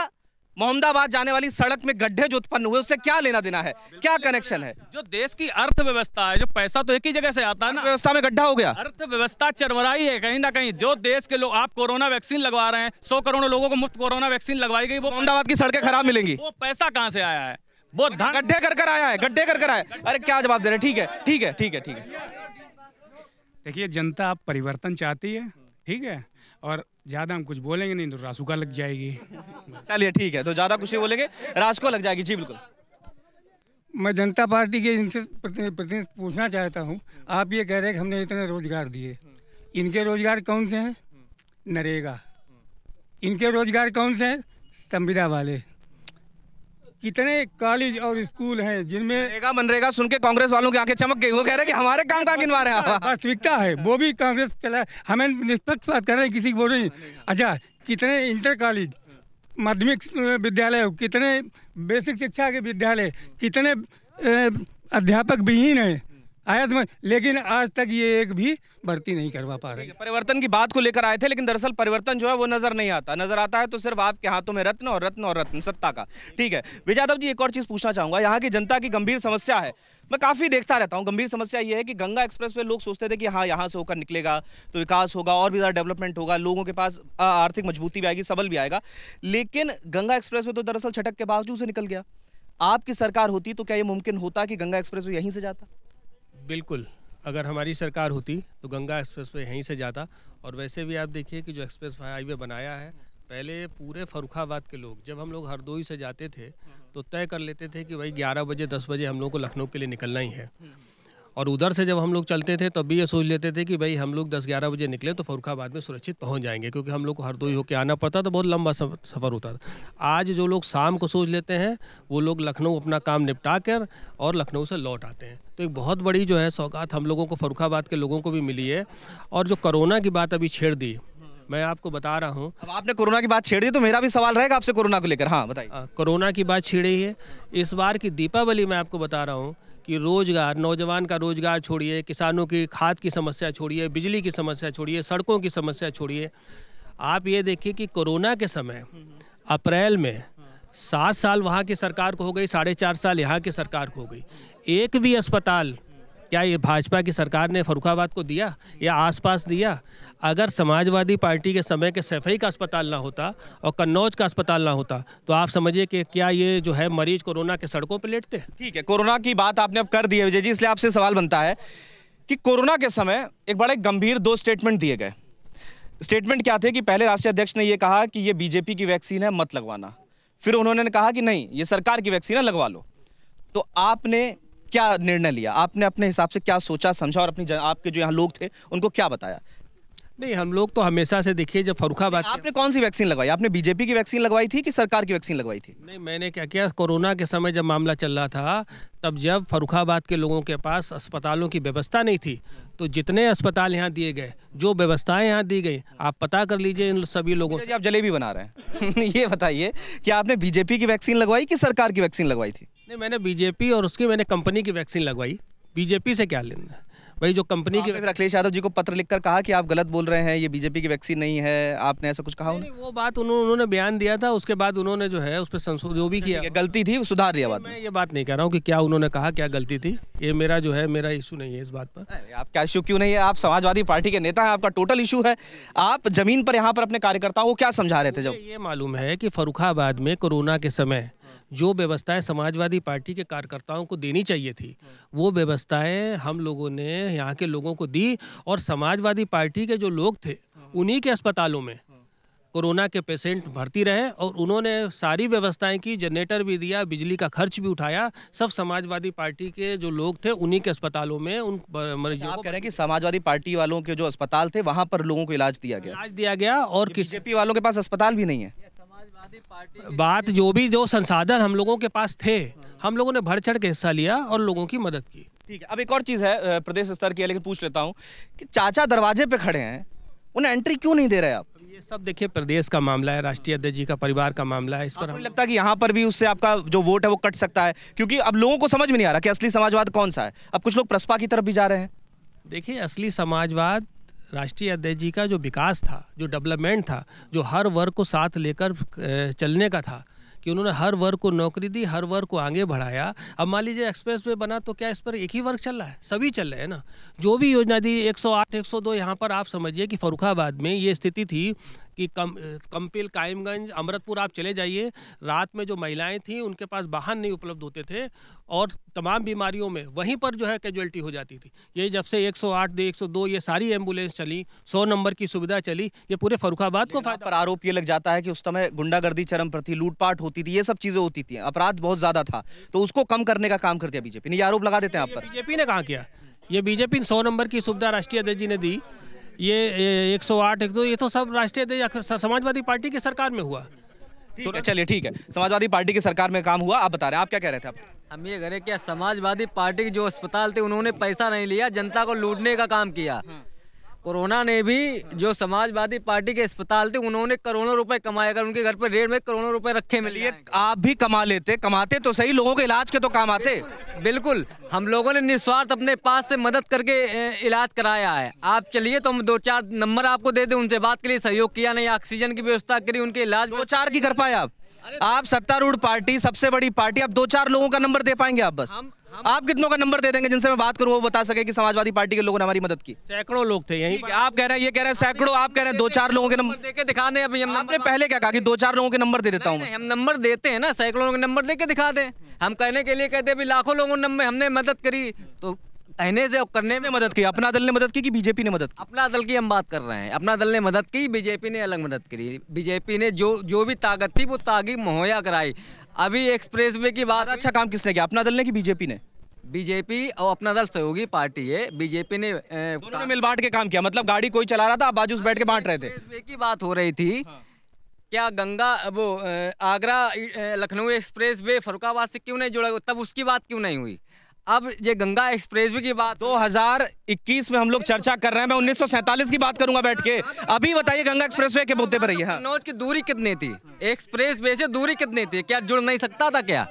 मोहम्मदाबाद जाने वाली सड़क में गड्ढे जो उत्पन्न हुए उससे क्या लेना देना है क्या कनेक्शन है जो देश की अर्थव्यवस्था है जो पैसा तो एक ही जगह से आता है ना व्यवस्था में गड्ढा हो गया अर्थव्यवस्था चरमराई है कहीं ना कहीं जो देश के लोग आप कोरोना वैक्सीन लगवा रहे हैं सौ करोड़ लोगों को मुफ्त कोरोना वैक्सीन लगवाई गई वो अहमदाबाद की सड़कें खराब मिलेंगी वो पैसा कहाँ से आया है वो अच्छा, गड्ढे कर कर आया है गड्ढे कर कर आया अरे क्या जवाब दे रहे ठीक है ठीक है ठीक है ठीक है देखिए जनता आप परिवर्तन चाहती है ठीक है और ज़्यादा हम कुछ बोलेंगे नहीं तो रासुका लग जाएगी चलिए ठीक है तो ज़्यादा कुछ नहीं बोलेंगे रासुका लग जाएगी जी बिल्कुल मैं जनता पार्टी के इनसे प्रतिनिधि पूछना चाहता हूँ आप ये कह रहे हैं कि हमने इतने रोजगार दिए इनके रोजगार कौन से हैं नरेगा इनके रोजगार कौन से हैं संविदा वाले कितने कॉलेज और स्कूल हैं जिनमें मनरेगा मनरेगा सुन के कांग्रेस वालों की आंखें चमक गई वो कह रहे हैं कि हमारे काम का गिनवा रहे हैं वास्तविकता है वो भी कांग्रेस चला हमें निष्पक्ष बात कर रहे हैं किसी को बोल रहे अच्छा कितने इंटर कॉलेज माध्यमिक विद्यालय कितने बेसिक शिक्षा के विद्यालय कितने अध्यापक विहीन हैं आयात तो में लेकिन आज तक ये एक भी भर्ती नहीं करवा पा रही परिवर्तन की बात को लेकर आए थे लेकिन दरअसल परिवर्तन जो है वो नजर नहीं आता नजर आता है तो सिर्फ आपके हाथों में रत्न और रत्न और रत्न सत्ता का ठीक है विजय यादव जी एक और चीज़ पूछना चाहूंगा यहाँ की जनता की गंभीर समस्या है मैं काफ़ी देखता रहता हूँ गंभीर समस्या ये है कि गंगा एक्सप्रेस पे लोग सोचते थे कि हाँ यहाँ से होकर निकलेगा तो विकास होगा और भी ज़्यादा डेवलपमेंट होगा लोगों के पास आर्थिक मजबूती भी आएगी सबल भी आएगा लेकिन गंगा एक्सप्रेस वे तो दरअसल छटक के बावजूद से निकल गया आपकी सरकार होती तो क्या ये मुमकिन होता कि गंगा एक्सप्रेस यहीं से जाता बिल्कुल अगर हमारी सरकार होती तो गंगा एक्सप्रेस वे यहीं से जाता और वैसे भी आप देखिए कि जो एक्सप्रेस हाईवे बनाया है पहले पूरे फरुखाबाद के लोग जब हम लोग हरदोई से जाते थे तो तय कर लेते थे कि भाई 11 बजे 10 बजे हम लोग को लखनऊ के लिए निकलना ही है और उधर से जब हम लोग चलते थे तब भी ये सोच लेते थे कि भाई हम लोग दस ग्यारह बजे निकले तो फरुखाबाद में सुरक्षित पहुँच जाएंगे क्योंकि हम लोग को हरदोई होकर आना पड़ता तो बहुत लंबा सफ़र होता था आज जो लोग शाम को सोच लेते हैं वो लोग लखनऊ अपना काम निपटा कर और लखनऊ से लौट आते हैं तो एक बहुत बड़ी जो है सौगात हम लोगों को फरुखाबाद के लोगों को भी मिली है और जो कोरोना की बात अभी छेड़ दी मैं आपको बता रहा हूँ अब आपने कोरोना की बात छेड़ दी तो मेरा भी सवाल रहेगा आपसे कोरोना को लेकर हाँ बताइए कोरोना की बात छेड़ी है इस बार की दीपावली मैं आपको बता रहा हूँ कि रोज़गार नौजवान का रोज़गार छोड़िए किसानों की खाद की समस्या छोड़िए बिजली की समस्या छोड़िए सड़कों की समस्या छोड़िए आप ये देखिए कि कोरोना के समय अप्रैल में सात साल वहाँ की सरकार को हो गई साढ़े चार साल यहाँ की सरकार को हो गई एक भी अस्पताल क्या ये भाजपा की सरकार ने फरुखाबाद को दिया या आसपास दिया अगर समाजवादी पार्टी के समय के सफाई का अस्पताल ना होता और कन्नौज का अस्पताल ना होता तो आप समझिए कि क्या ये जो है मरीज कोरोना के सड़कों पर लेटते ठीक है कोरोना की बात आपने अब कर दी है विजय जी इसलिए आपसे सवाल बनता है कि कोरोना के समय एक बड़े गंभीर दो स्टेटमेंट दिए गए स्टेटमेंट क्या थे कि पहले राष्ट्रीय अध्यक्ष ने यह कहा कि ये बीजेपी की वैक्सीन है मत लगवाना फिर उन्होंने कहा कि नहीं ये सरकार की वैक्सीन है लगवा लो तो आपने क्या निर्णय लिया आपने अपने हिसाब से क्या सोचा समझा और अपनी आपके जो यहाँ लोग थे उनको क्या बताया नहीं हम लोग तो हमेशा से देखिए जब फरुखाबाद आपने कौन सी वैक्सीन लगवाई आपने बीजेपी की वैक्सीन लगवाई थी कि सरकार की वैक्सीन लगवाई थी नहीं मैंने क्या किया कोरोना के समय जब मामला चल रहा था तब जब फरुखाबाद के लोगों के पास अस्पतालों की व्यवस्था नहीं थी तो जितने अस्पताल यहाँ दिए गए जो व्यवस्थाएं यहाँ दी गई आप पता कर लीजिए इन सभी लोगों से आप जलेबी बना रहे हैं *laughs* ये बताइए कि आपने बीजेपी की वैक्सीन लगवाई कि सरकार की वैक्सीन लगवाई थी नहीं मैंने बीजेपी और उसकी मैंने कंपनी की वैक्सीन लगवाई बीजेपी से क्या लेना है भाई जो कंपनी की अखिलेश यादव जी को पत्र लिखकर कहा कि आप गलत बोल रहे हैं ये बीजेपी की वैक्सीन नहीं है आपने ऐसा कुछ कहा नहीं, नहीं, वो बात उन्होंने उन्होंने बयान दिया था उसके बाद उन्होंने जो है उस पर संशोधन जो भी किया गलती थी सुधार दिया बात मैं ये बात नहीं कह रहा हूँ कि क्या उन्होंने कहा क्या गलती थी ये मेरा जो है मेरा इशू नहीं है इस बात पर आपका इशू क्यों नहीं है आप समाजवादी पार्टी के नेता है आपका टोटल इशू है आप जमीन पर यहाँ पर अपने कार्यकर्ताओं को क्या समझा रहे थे जब ये मालूम है कि फरुखाबाद में कोरोना के समय जो व्यवस्थाएं समाजवादी पार्टी के कार्यकर्ताओं को देनी चाहिए थी वो व्यवस्थाएं हम लोगों ने यहाँ के लोगों को दी और समाजवादी पार्टी के जो लोग थे उन्हीं के अस्पतालों में कोरोना के पेशेंट भर्ती रहे और उन्होंने सारी व्यवस्थाएं की जनरेटर भी दिया बिजली का खर्च भी उठाया सब समाजवादी पार्टी के जो लोग थे उन्हीं के अस्पतालों में उन मरीजों अच्छा, आप कह रहे हैं कि समाजवादी पार्टी वालों के जो अस्पताल थे वहां पर लोगों को इलाज दिया गया इलाज दिया गया और बीजेपी वालों के पास अस्पताल भी नहीं है बात जो भी जो संसाधन हम लोगों के पास थे हम लोगों ने भर चढ़ के हिस्सा लिया और लोगों की मदद की ठीक है अब एक और चीज़ है प्रदेश स्तर की है लेकिन पूछ लेता हूँ कि चाचा दरवाजे पे खड़े हैं उन्हें एंट्री क्यों नहीं दे रहे आप ये सब देखिए प्रदेश का मामला है राष्ट्रीय अध्यक्ष जी का परिवार का मामला है इस पर हमें लगता है कि यहाँ पर भी उससे आपका जो वोट है वो कट सकता है क्योंकि अब लोगों को समझ में नहीं आ रहा कि असली समाजवाद कौन सा है अब कुछ लोग प्रसपा की तरफ भी जा रहे हैं देखिए असली समाजवाद राष्ट्रीय अध्यक्ष जी का जो विकास था जो डेवलपमेंट था जो हर वर्ग को साथ लेकर चलने का था कि उन्होंने हर वर्ग को नौकरी दी हर वर्ग को आगे बढ़ाया अब मान लीजिए एक्सप्रेस वे बना तो क्या इस पर एक ही वर्ग चल रहा है सभी चल रहे हैं ना जो भी योजना दी 108 102 यहाँ पर आप समझिए कि फरुखाबाद में ये स्थिति थी कि कम कंपिल कायमगंज अमृतपुर आप चले जाइए रात में जो महिलाएं थीं उनके पास वाहन नहीं उपलब्ध होते थे और तमाम बीमारियों में वहीं पर जो है कैजुअलिटी हो जाती थी ये जब से 108 दो ये सारी एम्बुलेंस चली 100 नंबर की सुविधा चली ये पूरे फरुखाबाद को फायदा पर आरोप ये लग जाता है कि उस समय गुंडागर्दी चरम प्रति लूटपाट होती थी ये सब चीज़ें होती थी अपराध बहुत ज़्यादा था तो उसको कम करने का काम कर दिया बीजेपी ने ये आरोप लगा देते हैं आप पर बीजेपी ने कहा किया ये बीजेपी ने सौ नंबर की सुविधा राष्ट्रीय अध्यक्ष जी ने दी ये एक सौ आठ एक सौ ये तो सब राष्ट्रीय समाजवादी पार्टी की सरकार में हुआ तो चलिए ठीक है समाजवादी पार्टी की सरकार में काम हुआ आप बता रहे हैं आप क्या कह रहे थे आप हम ये कह रहे क्या समाजवादी पार्टी के जो अस्पताल थे उन्होंने पैसा नहीं लिया जनता को लूटने का काम किया हाँ। कोरोना ने भी जो समाजवादी पार्टी के अस्पताल थे उन्होंने करोड़ों रुपए कमाए अगर उनके घर पर रेड में करोड़ों रुपए रखे मिले आप भी कमा लेते कमाते तो सही लोगों के इलाज के तो काम आते बिल्कुल, बिल्कुल हम लोगों ने निस्वार्थ अपने पास से मदद करके इलाज कराया है आप चलिए तो हम दो चार नंबर आपको दे दें उनसे बात के लिए सहयोग किया नहीं ऑक्सीजन की व्यवस्था करी उनके इलाज दो चार की कर पाए आप आप सत्तारूढ़ पार्टी सबसे बड़ी पार्टी आप दो चार लोगों का नंबर दे पाएंगे आप बस हम, हम आप कितनों का नंबर दे देंगे जिनसे मैं बात करूँ वो बता सके कि समाजवादी पार्टी के लोगों ने हमारी मदद की सैकड़ों लोग थे यही आप कह रहे हैं ये कह रहे हैं सैकड़ों आप कह रहे हैं दो चार लोगों के नंबर देके दिखा दे अभी हमने पहले क्या कहा कि दो चार लोगों के नंबर दे देता हूँ हम नंबर देते हैं ना सैकड़ों के नंबर दे के दिखा दे हम कहने के लिए कहते हैं लाखों लोगों ने हमने मदद करी तो कहने से और करने में मदद की अपना दल ने मदद की कि बीजेपी ने मदद की अपना दल की हम बात कर रहे हैं अपना दल ने मदद की बीजेपी ने अलग मदद करी बीजेपी ने जो जो भी ताकत थी वो तागी मुहैया कराई अभी एक्सप्रेस वे की बात अच्छा काम किसने किया अपना दल ने कि बीजेपी ने बीजेपी और अपना दल सहयोगी पार्टी है बीजेपी ने दोनों ने मिल बांट के काम किया मतलब गाड़ी कोई चला रहा था आप बाजू से बैठ के बांट रहे थे की बात हो रही थी हाँ। क्या गंगा वो आगरा लखनऊ एक्सप्रेस वे फरुखाबाद से क्यों नहीं जुड़ा तब उसकी बात क्यों नहीं हुई अब ये गंगा एक्सप्रेस वे की बात 2021 में हम लोग चर्चा कर रहे हैं मैं उन्नीस की बात करूंगा बैठ के अभी बताइए गंगा एक्सप्रेस वे के मुद्दे पर रही हाँ। की दूरी कितनी थी एक्सप्रेस वे से दूरी कितनी थी क्या जुड़ नहीं सकता था क्या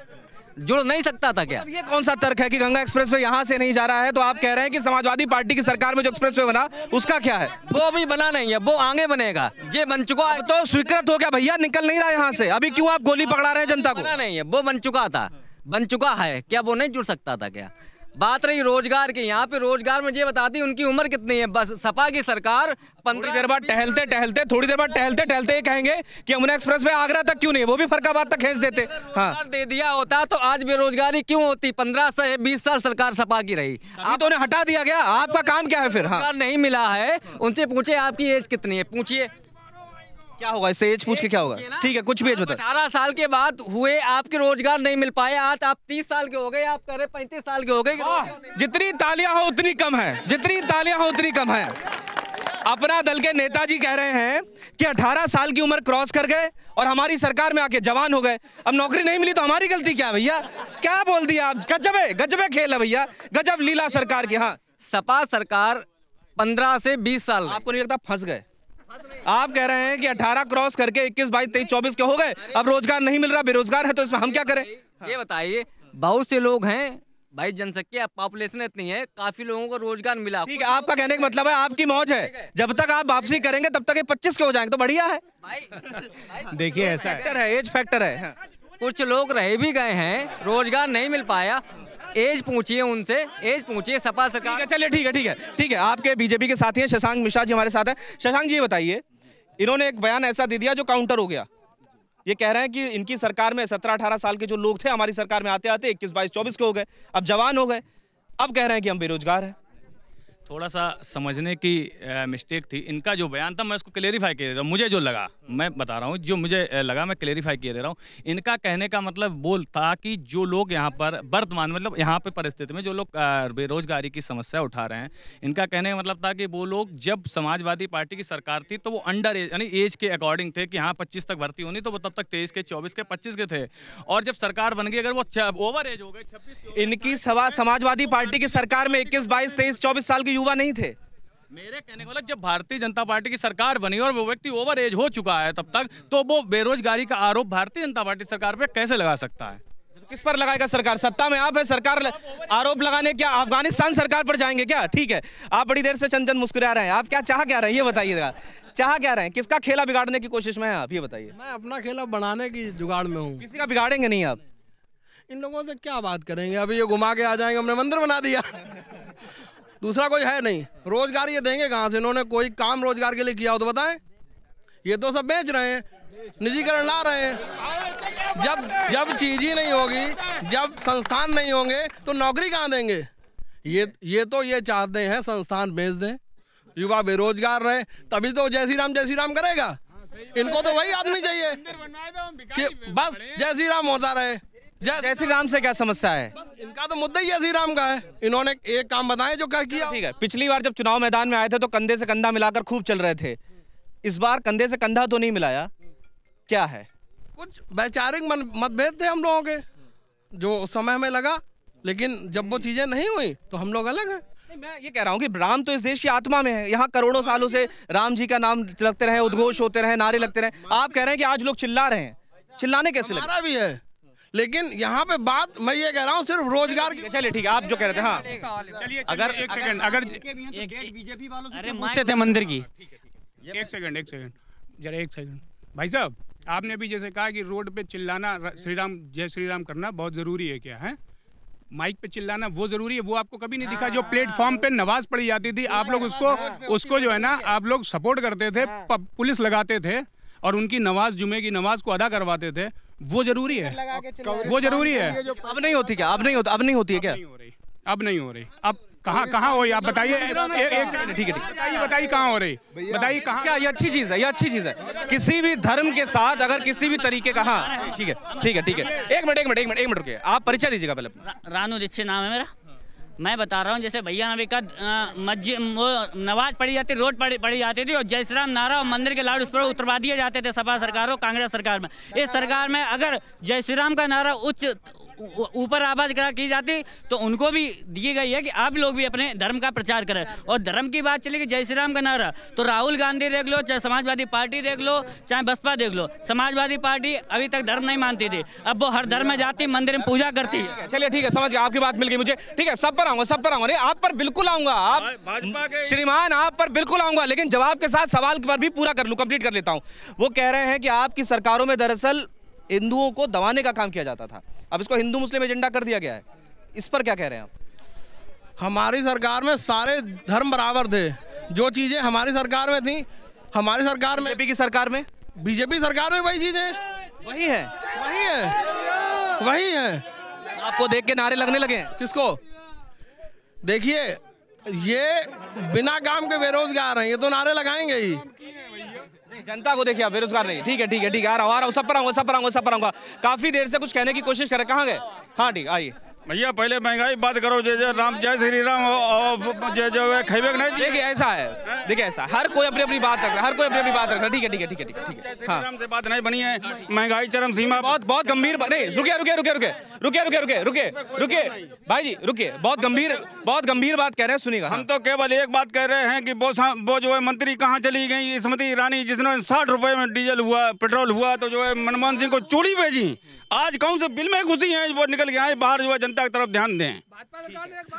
जुड़ नहीं सकता था क्या ये कौन सा तर्क है कि गंगा एक्सप्रेस वे यहाँ से नहीं जा रहा है तो आप कह रहे हैं कि समाजवादी पार्टी की सरकार में जो एक्सप्रेस वे बना उसका क्या है वो अभी बना नहीं है वो आगे बनेगा ये बन चुका है तो स्वीकृत हो गया भैया निकल नहीं रहा यहाँ से अभी क्यों आप गोली पकड़ा रहे हैं जनता को नहीं है वो बन चुका था बन चुका है क्या वो नहीं जुड़ सकता था क्या बात रही रोजगार की यहाँ पे रोजगार मुझे बता दी उनकी उम्र कितनी है बस सपा की सरकार पंद्रह देर बाद टहलते टहलते थोड़ी देर बाद टहलते टहलते ये कहेंगे कि यमुना एक्सप्रेस वे आगरा तक क्यों नहीं वो भी फरकाबाद तक खेच देते हाँ दे दिया होता तो आज बेरोजगारी क्यों होती पंद्रह से बीस साल सरकार सपा की रही आप तो उन्हें हटा दिया गया आपका काम क्या है फिर हाँ नहीं मिला है उनसे पूछे आपकी एज कितनी है पूछिए क्या होगा इससे एज पूछ के क्या होगा ठीक है कुछ भी एज बता अठारह साल के बाद हुए आपके रोजगार नहीं मिल पाए आज आप तीस साल के हो गए आप कह रहे पैंतीस साल के हो गए जितनी तालियां हो उतनी कम है जितनी तालियां हो उतनी कम है अपना दल के नेताजी कह रहे हैं कि 18 साल की उम्र क्रॉस कर गए और हमारी सरकार में आके जवान हो गए अब नौकरी नहीं मिली तो हमारी गलती क्या भैया क्या बोल दिया आप गजबे गजबे खेल है भैया गजब लीला सरकार की हाँ सपा सरकार 15 से 20 साल आपको नहीं लगता फंस गए आप कह रहे हैं कि 18 क्रॉस करके 21, बाईस तेईस चौबीस के हो गए अब रोजगार नहीं मिल रहा बेरोजगार है तो इसमें हम क्या करें ये बताइए बहुत से लोग हैं भाई जनसंख्या पॉपुलेशन इतनी है काफी लोगों को रोजगार मिला ठीक है आपका कहने का मतलब है आपकी मौज है जब तक आप वापसी करेंगे तब तक ये पच्चीस के हो जाएंगे तो बढ़िया है देखिए ऐसा फैक्टर है एज फैक्टर है कुछ लोग रह भी गए हैं रोजगार नहीं मिल पाया एज पूछिए उनसे एज पूछिए सपा सरकार चलिए ठीक है ठीक है ठीक है आपके बीजेपी के साथी हैं शशांक मिश्रा जी हमारे साथ हैं शशांक जी बताइए इन्होंने एक बयान ऐसा दे दिया जो काउंटर हो गया ये कह रहे हैं कि इनकी सरकार में सत्रह अठारह साल के जो लोग थे हमारी सरकार में आते आते इक्कीस बाईस चौबीस के हो गए अब जवान हो गए अब कह रहे हैं कि हम बेरोजगार हैं थोड़ा सा समझने की मिस्टेक थी इनका जो बयान था मैं उसको किया दे रहा हूँ मुझे जो लगा मैं बता रहा हूँ जो मुझे लगा मैं क्लेरिफाई किए दे रहा हूँ इनका कहने का मतलब बोल था कि जो लोग यहाँ पर वर्तमान मतलब यहाँ पे परिस्थिति में जो लोग बेरोजगारी की समस्या उठा रहे हैं इनका कहने का मतलब था कि वो लोग जब समाजवादी पार्टी की सरकार थी तो वो अंडर एज यानी एज के अकॉर्डिंग थे कि हाँ पच्चीस तक भर्ती होनी तो वो तब तक तेईस के चौबीस के पच्चीस के थे और जब सरकार बन गई अगर वो ओवर एज हो गए छब्बीस इनकी समाजवादी तो पार्टी की सरकार में इक्कीस बाईस तेईस चौबीस साल की युवा नहीं थे मेरे कहने को मतलब जब भारतीय जनता पार्टी की सरकार बनी और वो व्यक्ति ओवर एज हो चुका है तब तक तो वो बेरोजगारी का आरोप भारतीय जनता पार्टी सरकार पे कैसे लगा सकता है किस पर लगाएगा सरकार सत्ता में आप है सरकार ल... आरोप लगाने क्या अफगानिस्तान सरकार पर जाएंगे क्या ठीक है आप बड़ी देर से चंद चंद मुस्कुरा रहे हैं आप क्या चाह क्या रहे हैं ये बताइएगा चाह क्या रहे हैं किसका खेला बिगाड़ने की कोशिश में है आप ये बताइए मैं अपना खेला बनाने की जुगाड़ में हूँ किसी का बिगाड़ेंगे नहीं आप इन लोगों से क्या बात करेंगे अभी ये घुमा के आ जाएंगे हमने मंदिर बना दिया दूसरा कोई है नहीं रोजगार ये देंगे कहाँ से इन्होंने कोई काम रोजगार के लिए किया हो तो बताएं ये तो सब बेच रहे हैं निजीकरण ला रहे हैं जब जब चीज ही नहीं होगी जब संस्थान नहीं होंगे तो नौकरी कहाँ देंगे ये ये तो ये चाहते हैं संस्थान बेच दें युवा बेरोजगार रहे तभी तो जय श्री राम जय श्री राम करेगा इनको तो वही आदमी चाहिए कि बस जय श्री राम होता रहे जय श्री राम से क्या समस्या है इनका तो मुद्दा ही जय श्री राम का है इन्होंने एक काम बताया जो क्या किया ठीक है पिछली बार जब चुनाव मैदान में आए थे तो कंधे से कंधा मिलाकर खूब चल रहे थे इस बार कंधे से कंधा तो नहीं मिलाया क्या है कुछ वैचारिक मतभेद थे हम लोगों के जो उस समय हमें लगा लेकिन जब वो चीजें नहीं हुई तो हम लोग अलग है मैं ये कह रहा हूँ कि राम तो इस देश की आत्मा में है यहाँ करोड़ों सालों से राम जी का नाम लगते रहे उद्घोष होते रहे नारे लगते रहे आप कह रहे हैं कि आज लोग चिल्ला रहे हैं चिल्लाने कैसे लगा भी है लेकिन यहाँ पे बात मैं ये कह रहा हूँ सिर्फ रोजगार की चलिए ठीक है आप जो कह रहे थे हाँ अगर एक सेकंड अगर बीजेपी तो वालों से थे मंदिर की हाँ, एक सेकंड एक सेकंड जरा एक सेकंड भाई साहब आपने भी जैसे कहा कि रोड पे चिल्लाना श्री राम जय श्री राम करना बहुत जरूरी है क्या है माइक पे चिल्लाना वो जरूरी है वो आपको कभी नहीं दिखा जो हाँ, प्लेटफॉर्म पे नवाज पढ़ी जाती थी आप लोग उसको उसको जो है ना आप लोग सपोर्ट करते थे हाँ। पुलिस लगाते थे और उनकी नमाज जुमे की नमाज को अदा करवाते थे वो जरूरी है वो जरूरी है अब नहीं होती क्या अब नहीं होता अब नहीं होती है क्या अब नहीं हो रही अब कहाँ कहाँ हो रही आप बताइए एक सेकंड ठीक है बताइए बताइए कहाँ हो रही बताइए कहाँ क्या ये अच्छी चीज़ है ये अच्छी चीज़ है किसी भी धर्म के साथ अगर किसी भी तरीके का हाँ ठीक है ठीक है ठीक है एक मिनट एक मिनट एक मिनट एक मिनट रुकिए आप परिचय दीजिएगा पहले रानू दीक्षित नाम है मेरा मैं बता रहा हूँ जैसे भैया नबी का मस्जिद वो नमाज पढ़ी जाती रोड पढ़ी पढ़ी जाती थी और जयसराम नारा और मंदिर के लाउड उस पर उतरवा दिए जाते थे सपा सरकार और कांग्रेस सरकार में इस सरकार में अगर जयसराम का नारा उच्च ऊपर आवाज़ की जाती तो उनको भी दी गई है कि आप लोग भी अपने धर्म का प्रचार करें और धर्म की बात चलेगी जय श्री राम का नारा तो राहुल गांधी देख लो चाहे समाजवादी पार्टी देख लो चाहे बसपा देख लो समाजवादी पार्टी अभी तक धर्म नहीं मानती थी अब वो हर धर्म में जाती मंदिर में पूजा करती है चलिए ठीक है समझ गया आपकी बात मिल गई मुझे ठीक है सब पर आऊंगा सब पर आऊंगा आप पर बिल्कुल आऊंगा आप श्रीमान आप पर बिल्कुल आऊंगा लेकिन जवाब के साथ सवाल पर भी पूरा कर लूँ कंप्लीट कर लेता हूँ वो कह रहे हैं कि आपकी सरकारों में दरअसल हिंदुओं को दबाने का काम किया जाता था अब इसको हिंदू मुस्लिम एजेंडा कर दिया गया है इस पर क्या कह रहे हैं आप हमारी सरकार में सारे धर्म बराबर थे जो चीज़ें हमारी सरकार में थी हमारी सरकार में बीजेपी की सरकार में बीजेपी सरकार में वही चीज़ें वही है वही है वही है आपको देख के नारे लगने लगे हैं किसको देखिए ये बिना काम के बेरोजगार हैं ये तो नारे लगाएंगे ही जनता को देखिए बेरोजगार नहीं ठीक है ठीक है ठीक है आ रहा हूँ आ रहा हूँ सब पर आऊंगा सब पर आऊंगा सब पर आऊंगा काफ़ी देर से कुछ कहने की कोशिश करें कहाँ गए हाँ ठीक आइए भैया पहले महंगाई बात करो जय जय राम जय श्री राम जय जय खेबे नहीं देखिए ऐसा है देखिए ऐसा हर कोई अपनी अपनी बात रख रहा है हर कोई अपनी अपनी बात रख रहा है ठीक है ठीक है ठीक है ठीक है हाँ से बात नहीं बनी है महंगाई चरम सीमा बहुत बहुत गंभीर नहीं रुके रुके रुके रुके रुके रुके रुके रुके रुके भाई जी रुके बहुत गंभीर बहुत गंभीर बात कह रहे हैं सुनिएगा हाँ। हम तो केवल एक बात कह रहे हैं कि वो वो जो है मंत्री कहाँ चली गई स्मृति ईरानी जिसने साठ रुपये में डीजल हुआ पेट्रोल हुआ तो जो है मनमोहन सिंह को चूड़ी भेजी आज कौन से बिल में घुसी है वो निकल गया है हाँ, बाहर जो है जनता की तरफ ध्यान दें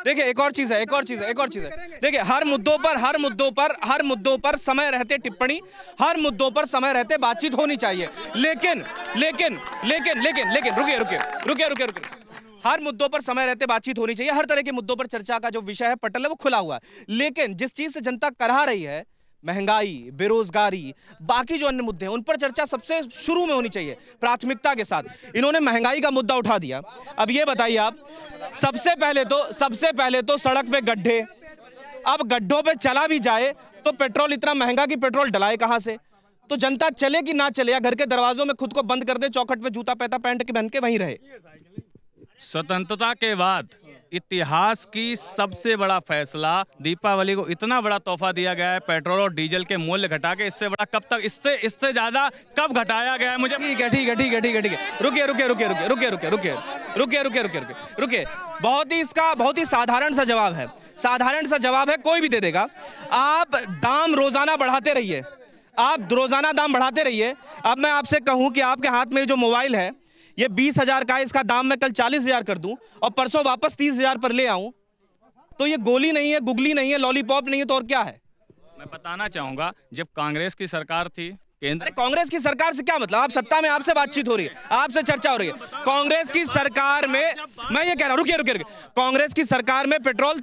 देखिए एक और चीज़ है एक और चीज़ है एक और चीज़ है देखिए हर मुद्दों पर हर मुद्दों पर हर मुद्दों पर समय रहते टिप्पणी हर मुद्दों पर समय रहते बातचीत होनी चाहिए लेकिन लेकिन लेकिन लेकिन लेकिन रुकिए रुकिए रुकिए रुकिए रुकिए हर मुद्दों पर समय रहते बातचीत होनी चाहिए हर तरह के मुद्दों पर चर्चा का जो विषय है पटल है वो खुला हुआ है लेकिन जिस चीज़ से जनता करा रही है महंगाई बेरोजगारी बाकी जो अन्य मुद्दे हैं उन पर चर्चा सबसे शुरू में होनी चाहिए प्राथमिकता के साथ इन्होंने महंगाई का मुद्दा उठा दिया अब ये बताइए आप सबसे पहले तो सबसे पहले तो सड़क पे गड्ढे अब गड्ढों पे चला भी जाए तो पेट्रोल इतना महंगा कि पेट्रोल डलाए कहाँ से तो जनता चले कि ना चले या घर के दरवाजों में खुद को बंद कर दे चौखट पे जूता पैता पैंट के पहन के वहीं रहे स्वतंत्रता के बाद इतिहास की सबसे बड़ा फैसला दीपावली को इतना बड़ा तोहफा दिया गया है पेट्रोल और डीजल के मूल्य घटा के इससे बड़ा कब तक इससे इससे ज्यादा कब घटाया गया है मुझे ठीक है ठीक है ठीक है ठीक है ठीक है रुके रुके रुके रुके रुके रुके रुके रुके रुके रुके रुके रुके बहुत ही इसका बहुत ही साधारण सा जवाब है साधारण सा जवाब है कोई भी दे देगा आप दाम रोजाना बढ़ाते रहिए आप रोजाना दाम बढ़ाते रहिए अब मैं आपसे कहूं कि आपके हाथ में जो मोबाइल है ये बीस हजार का है इसका दाम मैं कल चालीस हजार कर दूं और परसों वापस तीस हजार पर ले आऊं तो ये गोली नहीं है गुगली नहीं है लॉलीपॉप नहीं है तो और क्या है मैं बताना चाहूंगा जब कांग्रेस की सरकार थी केंद्र कांग्रेस की सरकार से क्या मतलब आप सत्ता में आपसे बातचीत हो रही है आपसे चर्चा हो रही है कांग्रेस की सरकार में मैं ये कह रहा हूँ रुकिए रुकिए रुकिए कांग्रेस की सरकार में पेट्रोल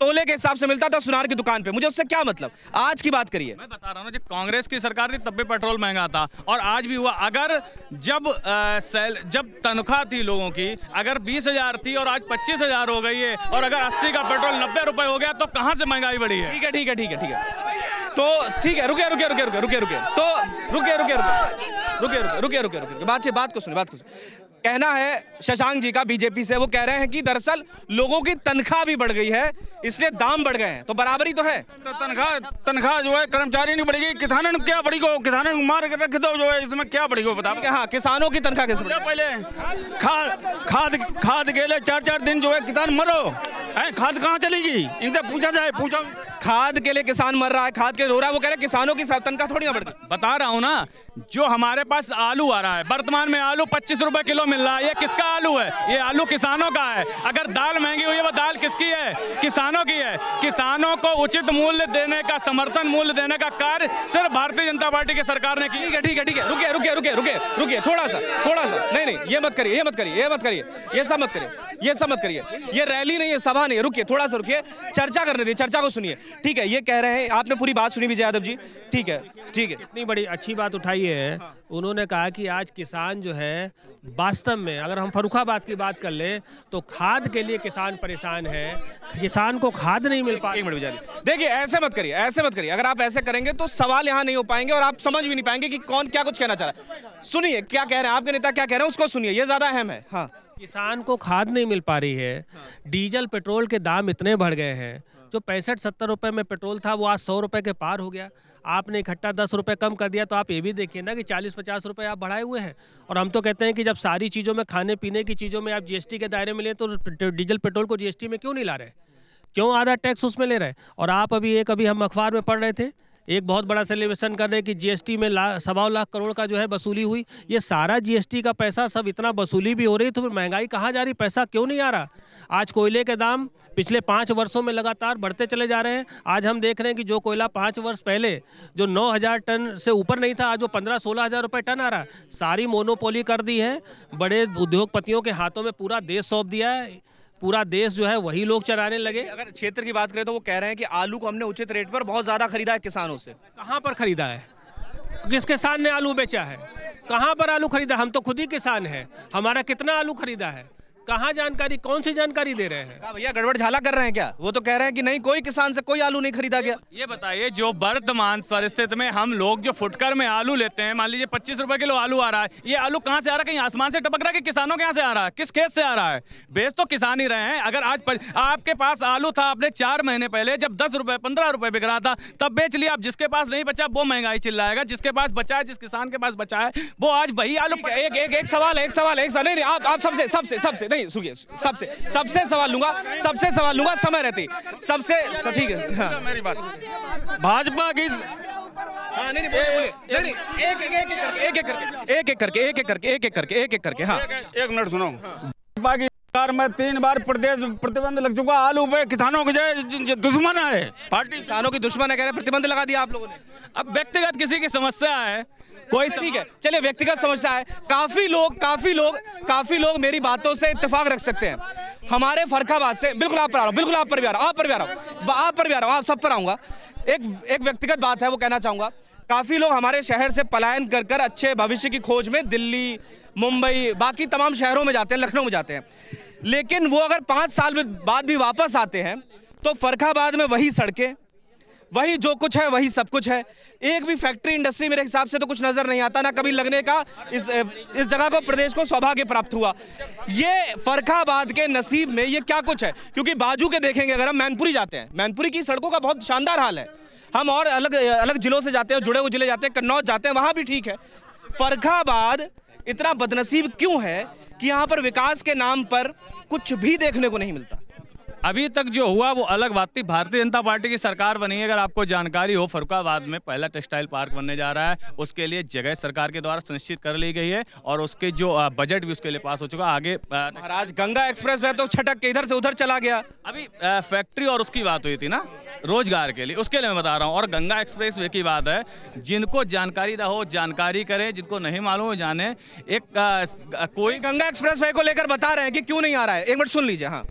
तोले के हिसाब से मिलता था सुनार की दुकान पे मुझे उससे क्या मतलब आज की बात करिए मैं बता रहा हूँ जब कांग्रेस की सरकार थी तब भी पेट्रोल महंगा था और आज भी हुआ अगर जब आ, सेल जब तनख्वाह थी लोगों की अगर बीस हजार थी और आज पच्चीस हजार हो गई है और अगर अस्सी का पेट्रोल नब्बे रुपए हो गया तो कहाँ से महंगाई बढ़ी है ठीक है ठीक है ठीक है ठीक है तो ठीक है रुके रुके रुके रुके रुके रुके तो रुके रुके रुके रुके रुके रुके रुके बातचीत बात को सुनिए बात को सुनिए कहना है शशांक जी का बीजेपी से वो कह रहे हैं कि दरअसल लोगों की तनख्वाह भी बढ़ गई है इसलिए दाम बढ़ गए तो बराबरी तो है तो तनख्वाह तनख्वाह जो है कर्मचारी नहीं बढ़ेगी किसानों क्या बढ़ी को किसान मार रख दो जो है इसमें क्या बढ़ी गो बता हाँ किसानों की तनख्वाह कैसे पहले खाद खाद खाद के लिए चार चार दिन जो है किसान मरो खाद कहाँ चलेगी इनसे पूछा जाए पूछा खाद के लिए किसान मर रहा है खाद के लिए रो रहा है वो कह रहे हैं किसानों की तनखा थोड़ी ना बढ़ती बता रहा हूँ ना जो हमारे पास आलू आ रहा है वर्तमान में आलू पच्चीस रुपए किलो मिल रहा है ये किसका आलू है ये आलू किसानों का है अगर दाल महंगी हुई है वो दाल किसकी है किसान किसानों की है किसानों को उचित मूल्य देने का समर्थन मूल्य देने का कार्य सिर्फ भारतीय जनता पार्टी की सरकार ने किया ठीक है ठीक है रुके रुके रुके रुके रुके थोड़ा सा थोड़ा सा नहीं नहीं ये मत करिए ये मत करिए ये मत करिए ये सब मत करिए ये सब मत करिए ये रैली नहीं है सभा नहीं रुकिए थोड़ा सा रुकिए चर्चा करने दी चर्चा को सुनिए ठीक है ये कह रहे हैं आपने पूरी बात सुनी विजय यादव जी ठीक है ठीक है इतनी बड़ी अच्छी बात उठाई है उन्होंने कहा कि आज किसान जो है वास्तव में अगर हम फरुखाबाद की बात कर ले तो खाद के लिए किसान परेशान है किसान को खाद नहीं मिल पा मिनट बिजारी देखिए ऐसे मत करिए ऐसे मत करिए अगर आप ऐसे करेंगे तो सवाल यहाँ नहीं हो पाएंगे और आप समझ भी नहीं पाएंगे कि कौन क्या कुछ कहना चाह रहा है सुनिए क्या कह रहे हैं आपके नेता क्या कह रहे हैं उसको सुनिए ये ज़्यादा अहम है हाँ किसान को खाद नहीं मिल पा रही है डीजल पेट्रोल के दाम इतने बढ़ गए हैं जो पैंसठ सत्तर रुपये में पेट्रोल था वो आज सौ रुपये के पार हो गया आपने इकट्ठा दस रुपये कम कर दिया तो आप ये भी देखिए ना कि चालीस पचास रुपये आप बढ़ाए हुए हैं और हम तो कहते हैं कि जब सारी चीज़ों में खाने पीने की चीज़ों में आप जीएसटी के दायरे में लें तो डीजल पेट्रोल को जीएसटी में क्यों नहीं ला रहे क्यों आधा टैक्स उसमें ले रहे और आप अभी एक अभी हम अखबार में पढ़ रहे थे एक बहुत बड़ा सेलिब्रेशन कर रहे हैं कि जीएसटी में ला सवा लाख करोड़ का जो है वसूली हुई ये सारा जीएसटी का पैसा सब इतना वसूली भी हो रही तो महंगाई कहाँ जा रही पैसा क्यों नहीं आ रहा आज कोयले के दाम पिछले पाँच वर्षों में लगातार बढ़ते चले जा रहे हैं आज हम देख रहे हैं कि जो कोयला पाँच वर्ष पहले जो नौ हज़ार टन से ऊपर नहीं था आज वो पंद्रह सोलह हज़ार रुपये टन आ रहा सारी मोनोपोली कर दी है बड़े उद्योगपतियों के हाथों में पूरा देश सौंप दिया है पूरा देश जो है वही लोग चराने लगे अगर क्षेत्र की बात करें तो वो कह रहे हैं कि आलू को हमने उचित रेट पर बहुत ज़्यादा खरीदा है किसानों से कहाँ पर खरीदा है किस किसान ने आलू बेचा है कहाँ पर आलू खरीदा हम तो खुद ही किसान हैं हमारा कितना आलू खरीदा है कहाँ जानकारी कौन सी जानकारी दे रहे हैं भैया गड़बड़ झाला कर रहे हैं क्या वो तो कह रहे हैं कि नहीं कोई किसान से कोई आलू नहीं खरीदा गया ये बताइए जो वर्तमान परिस्थिति में हम लोग जो फुटकर में आलू लेते हैं मान लीजिए पच्चीस रुपए किलो आलू आ रहा है ये आलू कहाँ से आ रहा है कहीं आसमान से टपक रहा है कि किसानों के यहाँ से आ रहा है किस खेत से आ रहा है बेच तो किसान ही रहे हैं अगर आज आपके पास आलू था आपने चार महीने पहले जब दस रुपए पंद्रह रुपए बिक रहा था तब बेच लिया आप जिसके पास नहीं बचा वो महंगाई चिल्लाएगा जिसके पास बचा है जिस किसान के पास बचा है वो आज वही आलू एक सवाल एक सवाल एक सवाल आप सबसे सबसे सबसे नहीं सुखिए सबसे सबसे सवाल लूंगा सबसे सवाल लूंगा समय रहते सबसे ठीक है मेरी हाँ। बात भाजपा की एक एक करके एक एक करके एक एक करके एक एक करके हाँ एक मिनट सुनो भाजपा की सरकार में तीन बार प्रदेश प्रतिबंध लग चुका आलू पे किसानों के जो दुश्मन है पार्टी किसानों की दुश्मन है कह रहे प्रतिबंध लगा दिया आप लोगों ने अब व्यक्तिगत किसी की समस्या है कोई ठीक है चलिए व्यक्तिगत समस्या है काफी लोग काफी लोग काफी लोग मेरी बातों से इतफाक रख सकते हैं हमारे फरखाबाद से बिल्कुल आप पर आ रहा हूँ बिल्कुल आप पर भी आ रहा हूँ आप पर भी आ रहा हूँ आप पर भी आ रहा हूँ आप सब पर आऊंगा एक एक व्यक्तिगत बात है वो कहना चाहूंगा काफ़ी लोग हमारे शहर से पलायन कर कर अच्छे भविष्य की खोज में दिल्ली मुंबई बाकी तमाम शहरों में जाते हैं लखनऊ में जाते हैं लेकिन वो अगर पाँच साल बाद भी वापस आते हैं तो फरखाबाद में वही सड़कें वही जो कुछ है वही सब कुछ है एक भी फैक्ट्री इंडस्ट्री मेरे हिसाब से तो कुछ नज़र नहीं आता ना कभी लगने का इस इस जगह को प्रदेश को सौभाग्य प्राप्त हुआ ये फरखाबाद के नसीब में ये क्या कुछ है क्योंकि बाजू के देखेंगे अगर हम मैनपुरी जाते हैं मैनपुरी की सड़कों का बहुत शानदार हाल है हम और अलग अलग ज़िलों से जाते हैं जुड़े हुए ज़िले जाते हैं कन्नौज जाते हैं वहाँ भी ठीक है फरखाबाद इतना बदनसीब क्यों है कि यहाँ पर विकास के नाम पर कुछ भी देखने को नहीं मिलता अभी तक जो हुआ वो अलग बात थी भारतीय जनता पार्टी की सरकार बनी है अगर आपको जानकारी हो फरुखाबाद में पहला टेक्सटाइल पार्क बनने जा रहा है उसके लिए जगह सरकार के द्वारा सुनिश्चित कर ली गई है और उसके जो बजट भी उसके लिए पास हो चुका आगे महाराज गंगा एक्सप्रेस वे तो छटक के इधर से उधर चला गया अभी फैक्ट्री और उसकी बात हुई थी ना रोजगार के लिए उसके लिए मैं बता रहा हूँ और गंगा एक्सप्रेस वे की बात है जिनको जानकारी ना हो जानकारी करें जिनको नहीं मालूम हो जाने एक आ, कोई गंगा एक्सप्रेस वे को लेकर बता रहे हैं कि क्यों नहीं आ रहा है एक मिनट सुन लीजिए हाँ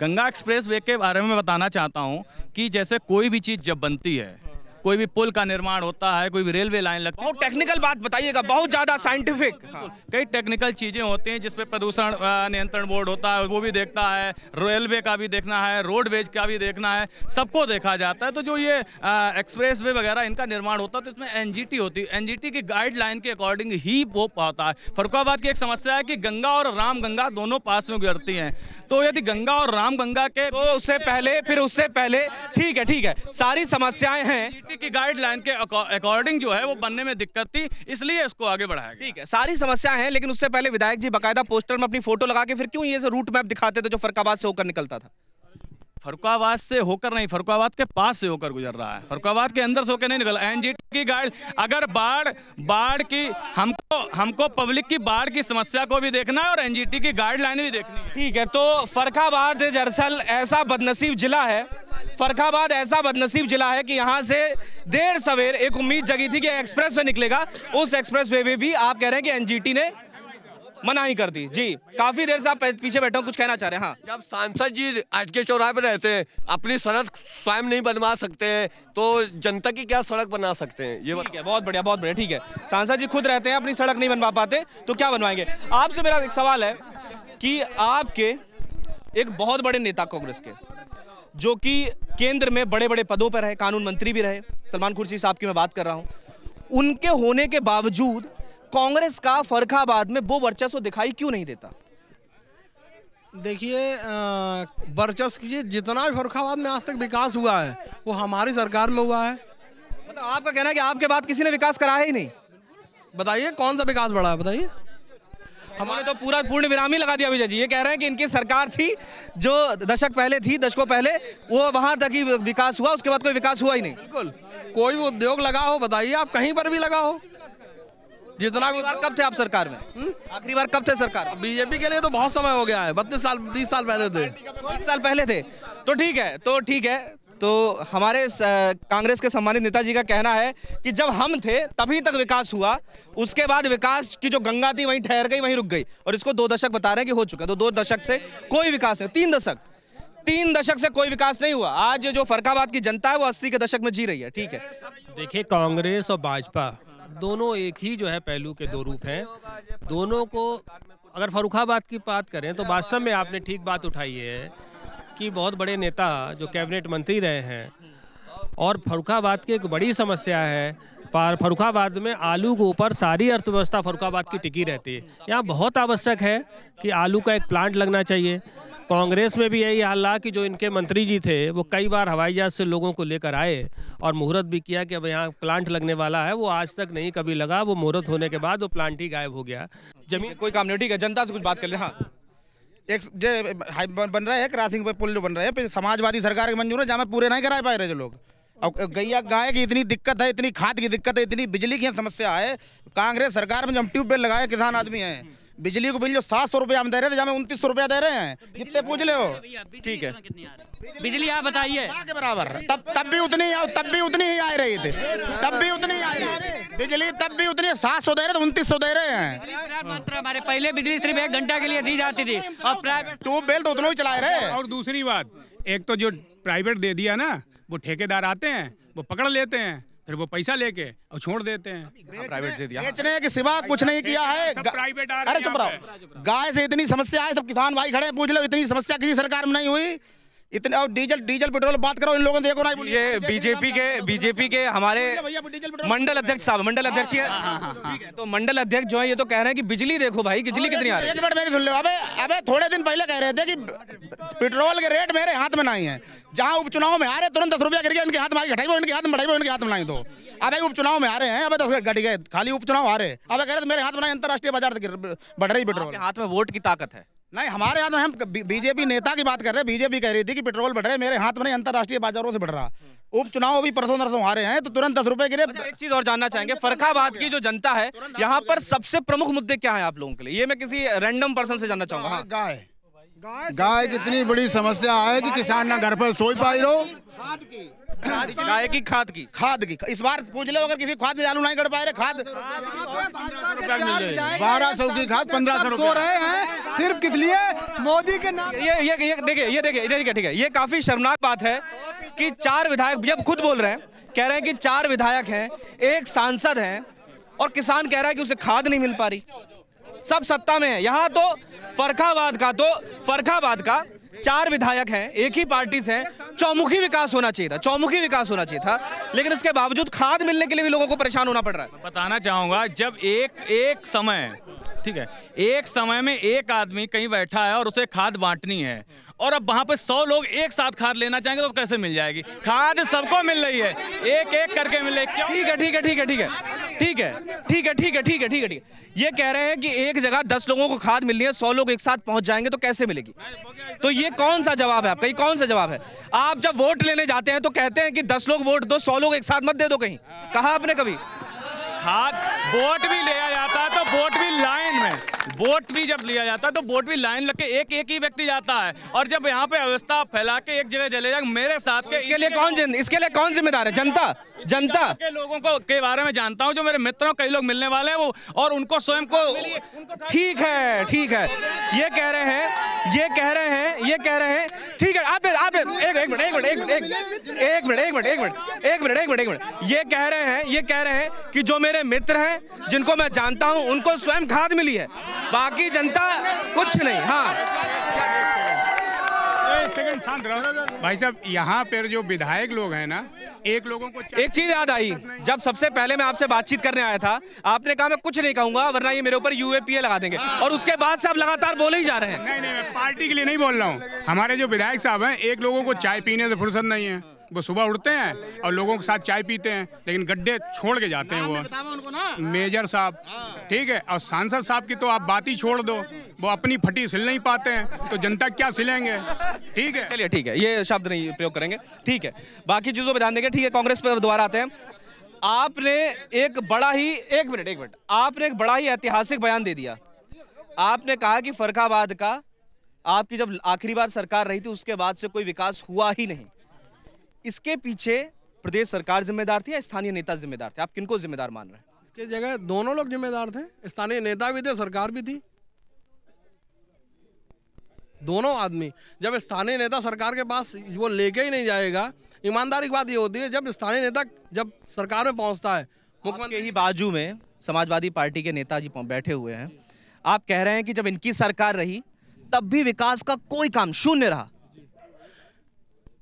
गंगा एक्सप्रेस वे के बारे में बताना चाहता हूँ कि जैसे कोई भी चीज़ जब बनती है कोई भी पुल का निर्माण होता है कोई भी रेलवे लाइन लगता है बहुत टेक्निकल बात बताइएगा बहुत ज़्यादा साइंटिफिक हाँ, हाँ। कई टेक्निकल चीज़ें होती हैं जिसपे प्रदूषण नियंत्रण बोर्ड होता है वो भी देखता है रेलवे का भी देखना है रोडवेज का भी देखना है सबको देखा जाता है तो जो ये एक्सप्रेस वे वगैरह इनका निर्माण होता है तो इसमें एन होती है एन की गाइडलाइन के अकॉर्डिंग ही वो पाता है फरुखाबाद की एक समस्या है कि गंगा और राम गंगा दोनों पास में गुजरती हैं तो यदि गंगा और राम गंगा के तो उससे पहले फिर उससे पहले ठीक है ठीक है सारी समस्याएं हैं व्यक्ति की गाइडलाइन के अकॉर्डिंग जो है वो बनने में दिक्कत थी इसलिए इसको आगे बढ़ाया ठीक है सारी समस्या है लेकिन उससे पहले विधायक जी बाकायदा पोस्टर में अपनी फोटो लगा के फिर क्यों ये रूट मैप दिखाते थे जो फरकाबाद से होकर निकलता था फरुखाबाद से होकर नहीं फरुखाबाद के पास से होकर गुजर रहा है फरुखाबाद के अंदर से होकर नहीं निकल एनजीटी की गाइड अगर बाढ़ बाढ़ की हमको हमको पब्लिक की बाढ़ की समस्या को भी देखना है और एनजीटी की गाइडलाइन भी देखनी है ठीक है तो फरखाबाद दरअसल ऐसा बदनसीब जिला है फरखाबाद ऐसा बदनसीब जिला है कि यहाँ से देर सवेर एक उम्मीद जगी थी कि एक्सप्रेस वे निकलेगा उस एक्सप्रेस वे में भी आप कह रहे हैं कि एनजीटी ने मना ही कर दी जी काफी देर से आप पीछे बैठे हो कुछ कहना चाह रहे हैं हाँ जब सांसद जी आज के चौराहे पर रहते हैं अपनी सड़क स्वयं नहीं बनवा सकते हैं तो जनता की क्या सड़क बना सकते हैं ये ठीक है बहुत बढ़िया बहुत बढ़िया ठीक है सांसद जी खुद रहते हैं अपनी सड़क नहीं बनवा पाते तो क्या बनवाएंगे आपसे मेरा एक सवाल है कि आपके एक बहुत बड़े नेता कांग्रेस के जो कि केंद्र में बड़े बड़े पदों पर रहे कानून मंत्री भी रहे सलमान खुर्शी साहब की मैं बात कर रहा हूँ उनके होने के बावजूद कांग्रेस का फरखाबाद में वो वर्चस्व दिखाई क्यों नहीं देता देखिए वर्चस्व की जितना भी फरुखाबाद में आज तक विकास हुआ है वो हमारी सरकार में हुआ है मतलब आपका कहना है कि आपके बाद किसी ने विकास कराया ही नहीं बताइए कौन सा विकास बढ़ा है बताइए हमारे तो पूरा पूर्ण विराम ही लगा दिया विजय जी ये कह रहे हैं कि इनकी सरकार थी जो दशक पहले थी दशकों पहले वो वहाँ तक ही विकास हुआ उसके बाद कोई विकास हुआ ही नहीं बिल्कुल कोई उद्योग लगा हो बताइए आप कहीं पर भी लगा हो जितना बार कब थे आप सरकार में हम्म? आखिरी बार कब थे सरकार बीजेपी के लिए तो बहुत समय हो गया है बत्तीस साल तीस साल पहले थे तीस साल पहले थे तो ठीक है तो ठीक है तो हमारे कांग्रेस के सम्मानित नेताजी का कहना है कि जब हम थे तभी तक विकास हुआ उसके बाद विकास की जो गंगा थी वहीं ठहर गई वहीं रुक गई और इसको दो दशक बता रहे हैं कि हो चुका है तो दो दशक से कोई विकास नहीं तीन दशक तीन दशक से कोई विकास नहीं हुआ आज जो फरकाबाद की जनता है वो अस्सी के दशक में जी रही है ठीक है देखिए कांग्रेस और भाजपा दोनों एक ही जो है पहलू के दो रूप हैं दोनों को अगर फरुखाबाद की बात करें तो वास्तव में आपने ठीक बात उठाई है कि बहुत बड़े नेता जो कैबिनेट मंत्री रहे हैं और फरुखाबाद की एक बड़ी समस्या है पर फरुखाबाद में आलू के ऊपर सारी अर्थव्यवस्था फरुखाबाद की टिकी रहती है यहाँ बहुत आवश्यक है कि आलू का एक प्लांट लगना चाहिए कांग्रेस में भी यही कि जो इनके मंत्री जी थे वो कई बार हवाई जहाज से लोगों को लेकर आए और मुहूर्त भी किया कि अब यहाँ प्लांट लगने वाला है वो आज तक नहीं कभी लगा वो मुहूर्त होने के बाद वो प्लांट ही गायब हो गया जमीन कोई काम नहीं ठीक है जनता से कुछ बात कर ले हाँ एक जो बन रहा है क्रॉसिंग पे पुल जो बन रहा है समाजवादी सरकार के मंजूर है जहाँ पूरे नहीं करा पा रहे जो लोग और गैया गाय की इतनी दिक्कत है इतनी खाद की दिक्कत है इतनी बिजली की समस्या है कांग्रेस सरकार में जो हम ट्यूबवेल लगाए किसान आदमी हैं बिजली को बिल जो सात सौ रुपया हम दे रहे थे तो जहाँ उन्तीस सौ रुपया दे रहे हैं जितने पूछ ले हो ठीक है बिजली आप बताइए हाँ बराबर तब तब भी उतनी तब भी उतनी ही आ रही थी तब भी उतनी रही थी बिजली तब भी उतनी सात सौ दे रहे थे तो उन्तीस सौ दे रहे हैं हमारे पहले बिजली सिर्फ एक घंटा के लिए दी जाती थी और हाँ, प्राइवेट ट्यूबवेल तो उतना ही चला रहे और दूसरी बात एक तो जो प्राइवेट दे दिया ना वो ठेकेदार आते हैं वो पकड़ लेते हैं फिर वो पैसा लेके और छोड़ देते हैं प्राइवेट हाँ, से दिया बेचने के सिवा कुछ नहीं किया है प्राइवेट अरे चुप रहो गाय से इतनी समस्या है सब किसान भाई खड़े पूछ लो इतनी समस्या किसी सरकार में नहीं हुई इतने और डीजल डीजल पेट्रोल बात करो इन लोगों ने देखो ना ये बीजेपी के बीजेपी के हमारे मंडल अध्यक्ष साहब मंडल अध्यक्ष है हाँ, हाँ, तो मंडल अध्यक्ष जो है ये तो कह रहे हैं कि बिजली देखो भाई बिजली कितनी आ रही है अबे अबे थोड़े दिन पहले कह रहे थे कि पेट्रोल के रेट मेरे हाथ में नहीं है जहाँ उपचुनाव में आ रहे तुरंत दस रुपया करके इनके हाथ में घटाई इनके हाथ में बढ़ाई उनके हाथ में नहीं तो अब उपचुनाव में आ रहे हैं अब दस घट गए खाली उपचुनाव आ रहे अब कह रहे मेरे हाथ में नहीं अंतर्राष्ट्रीय बाजार बढ़ रही पेट्रोल हाथ में वोट की ताकत है नहीं हमारे यहाँ हम बीजेपी नेता की बात कर रहे हैं बीजेपी कह रही थी कि पेट्रोल बढ़ रहे मेरे हाथ में नहीं अंतर्राष्ट्रीय बाजारों से बढ़ रहा उपचुनाव भी परसों नरसों आ रहे हैं तो तुरंत दस रुपए के लिए अच्छा एक चीज और जानना चाहेंगे फरखाबाद की जो जनता है यहाँ पर सबसे प्रमुख मुद्दे क्या है आप लोगों के लिए ये मैं किसी रैंडम पर्सन से जानना चाहूंगा हाँ। हाँ, गाय गाय कितनी बड़ी समस्या है कि किसान ना घर पर सोई पाई रहो खाद की गाय की खाद की खाद की इस बार पूछ लो अगर किसी खाद में चालू नहीं कर पाए रहे खाद बारह सौ की खाद पंद्रह सौ सो रहे हैं सिर्फ कित लिए मोदी के नाम ये ये ये देखिए ये देखिए ठीक है ठीक है ये काफी शर्मनाक बात है कि चार विधायक जब खुद बोल रहे हैं कह रहे हैं कि चार विधायक हैं एक सांसद हैं और किसान कह रहा है कि उसे खाद नहीं मिल पा रही सब सत्ता में है यहाँ तो फरखाबाद का तो फरखाबाद का चार विधायक हैं एक ही पार्टी से चौमुखी विकास होना चाहिए था चौमुखी विकास होना चाहिए था लेकिन इसके बावजूद खाद मिलने के लिए भी लोगों को परेशान होना पड़ रहा है बताना चाहूंगा जब एक एक समय ठीक है एक समय में एक आदमी कहीं बैठा है और उसे खाद बांटनी है और अब वहाँ पे सौ लोग एक साथ खाद लेना चाहेंगे तो कैसे मिल जाएगी खाद सबको मिल रही है एक एक करके मिल रही है ठीक है ठीक है ठीक है ठीक है ठीक है ठीक है ठीक है ठीक है ठीक है ठीक है ये कह रहे हैं कि एक जगह दस लोगों को खाद मिल रही है सौ लोग एक साथ पहुंच जाएंगे तो कैसे मिलेगी तो ये कौन सा जवाब है आपका ये कौन सा जवाब है आप जब वोट लेने जाते हैं तो कहते हैं कि दस लोग वोट दो सौ लोग एक साथ मत दे दो कहीं कहा आपने कभी हाथ बोट भी लिया जाता है तो बोट भी लाइन में बोट भी जब लिया जाता है तो बोट भी लाइन लग के एक एक ही व्यक्ति जाता है और जब यहाँ पे व्यवस्था फैला के एक जगह चले जाए मेरे साथ के इसके लिए कौन इसके लिए कौन जिम्मेदार है जनता जनता के लोगों को के बारे में जानता हूँ जो मेरे मित्रों कई लोग मिलने वाले हैं वो और उनको स्वयं को ठीक है ठीक है ये कह रहे हैं ये कह रहे हैं ये कह रहे हैं ठीक है आप आप एक एक मिनट एक मिनट एक मिनट एक मिनट एक मिनट एक मिनट एक मिनट एक मिनट ये कह रहे हैं ये कह रहे हैं कि जो मेरे मेरे मित्र हैं जिनको मैं जानता हूं उनको स्वयं खाद मिली है बाकी जनता कुछ नहीं हाँ भाई साहब यहाँ पर जो विधायक लोग हैं ना एक लोगों को एक चीज याद आई जब सबसे पहले मैं आपसे बातचीत करने आया था आपने कहा मैं कुछ नहीं कहूंगा वरना ये मेरे ऊपर यूएपीए लगा देंगे हाँ। और उसके बाद से आप लगातार बोले ही जा रहे हैं नहीं नहीं मैं पार्टी के लिए नहीं बोल रहा हूँ हमारे जो विधायक साहब हैं एक लोगों को चाय पीने से फुर्सत नहीं है वो सुबह उठते हैं और लोगों के साथ चाय पीते हैं लेकिन गड्ढे छोड़ के जाते हैं वो मेजर साहब हाँ। ठीक है और सांसद साहब की तो आप बात ही छोड़ दो वो अपनी फटी सिल नहीं पाते हैं तो जनता क्या सिलेंगे ठीक है चलिए ठीक है ये शब्द नहीं प्रयोग करेंगे ठीक है बाकी चीज़ों पर ध्यान देंगे ठीक है कांग्रेस पर द्वारा आते हैं आपने एक बड़ा ही एक मिनट एक मिनट आपने एक बड़ा ही ऐतिहासिक बयान दे दिया आपने कहा कि फरखाबाद का आपकी जब आखिरी बार सरकार रही थी उसके बाद से कोई विकास हुआ ही नहीं इसके पीछे प्रदेश सरकार जिम्मेदार थी या स्थानीय नेता जिम्मेदार थे आप किनको जिम्मेदार मान रहे हैं इसके जगह दोनों लोग जिम्मेदार थे स्थानीय नेता भी थे सरकार भी थी दोनों आदमी जब स्थानीय नेता सरकार के पास वो लेके ही नहीं जाएगा ईमानदारी की बात ये होती है जब स्थानीय नेता जब सरकार में पहुंचता है मुख्यमंत्री ही बाजू में समाजवादी पार्टी के नेता जी बैठे हुए हैं आप कह रहे हैं कि जब इनकी सरकार रही तब भी विकास का कोई काम शून्य रहा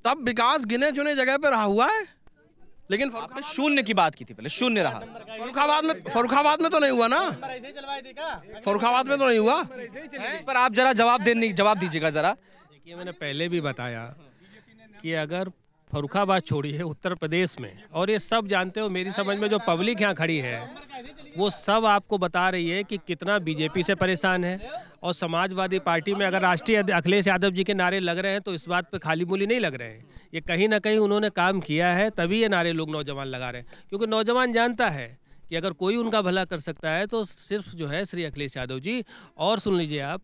तब विकास गिने चुने जगह पर रहा हुआ है लेकिन आपने शून्य की बात की थी पहले शून्य रहा फरुखाबाद में फरुखाबाद में तो नहीं हुआ ना फरुखाबाद में तो नहीं हुआ इस पर आप जरा जवाब देने जवाब दीजिएगा जरा देखिए मैंने पहले भी बताया कि अगर फरुखाबाद छोड़ी है उत्तर प्रदेश में और ये सब जानते हो मेरी समझ में जो पब्लिक यहाँ खड़ी है वो सब आपको बता रही है कि कितना बीजेपी से परेशान है और समाजवादी पार्टी में अगर राष्ट्रीय अखिलेश यादव जी के नारे लग रहे हैं तो इस बात पे खाली मूली नहीं लग रहे हैं ये कहीं ना कहीं उन्होंने काम किया है तभी ये नारे लोग नौजवान लगा रहे हैं क्योंकि नौजवान जानता है कि अगर कोई उनका भला कर सकता है तो सिर्फ जो है श्री अखिलेश यादव जी और सुन लीजिए आप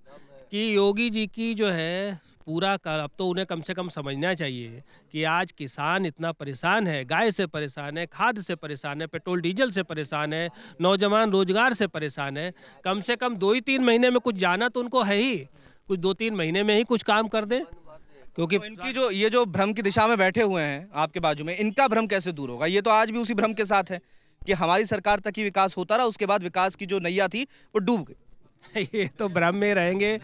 कि योगी जी की जो है पूरा कर अब तो उन्हें कम से कम समझना चाहिए कि आज किसान इतना परेशान है गाय से परेशान है खाद से परेशान है पेट्रोल डीजल से परेशान है नौजवान रोजगार से परेशान है कम से कम दो ही तीन महीने में कुछ जाना तो उनको है ही कुछ दो तीन महीने में ही कुछ काम कर दें क्योंकि तो इनकी जो ये जो भ्रम की दिशा में बैठे हुए हैं आपके बाजू में इनका भ्रम कैसे दूर होगा ये तो आज भी उसी भ्रम के साथ है कि हमारी सरकार तक ही विकास होता रहा उसके बाद विकास की जो नैया थी वो डूब गई *laughs* ये तो भ्रम में रहेंगे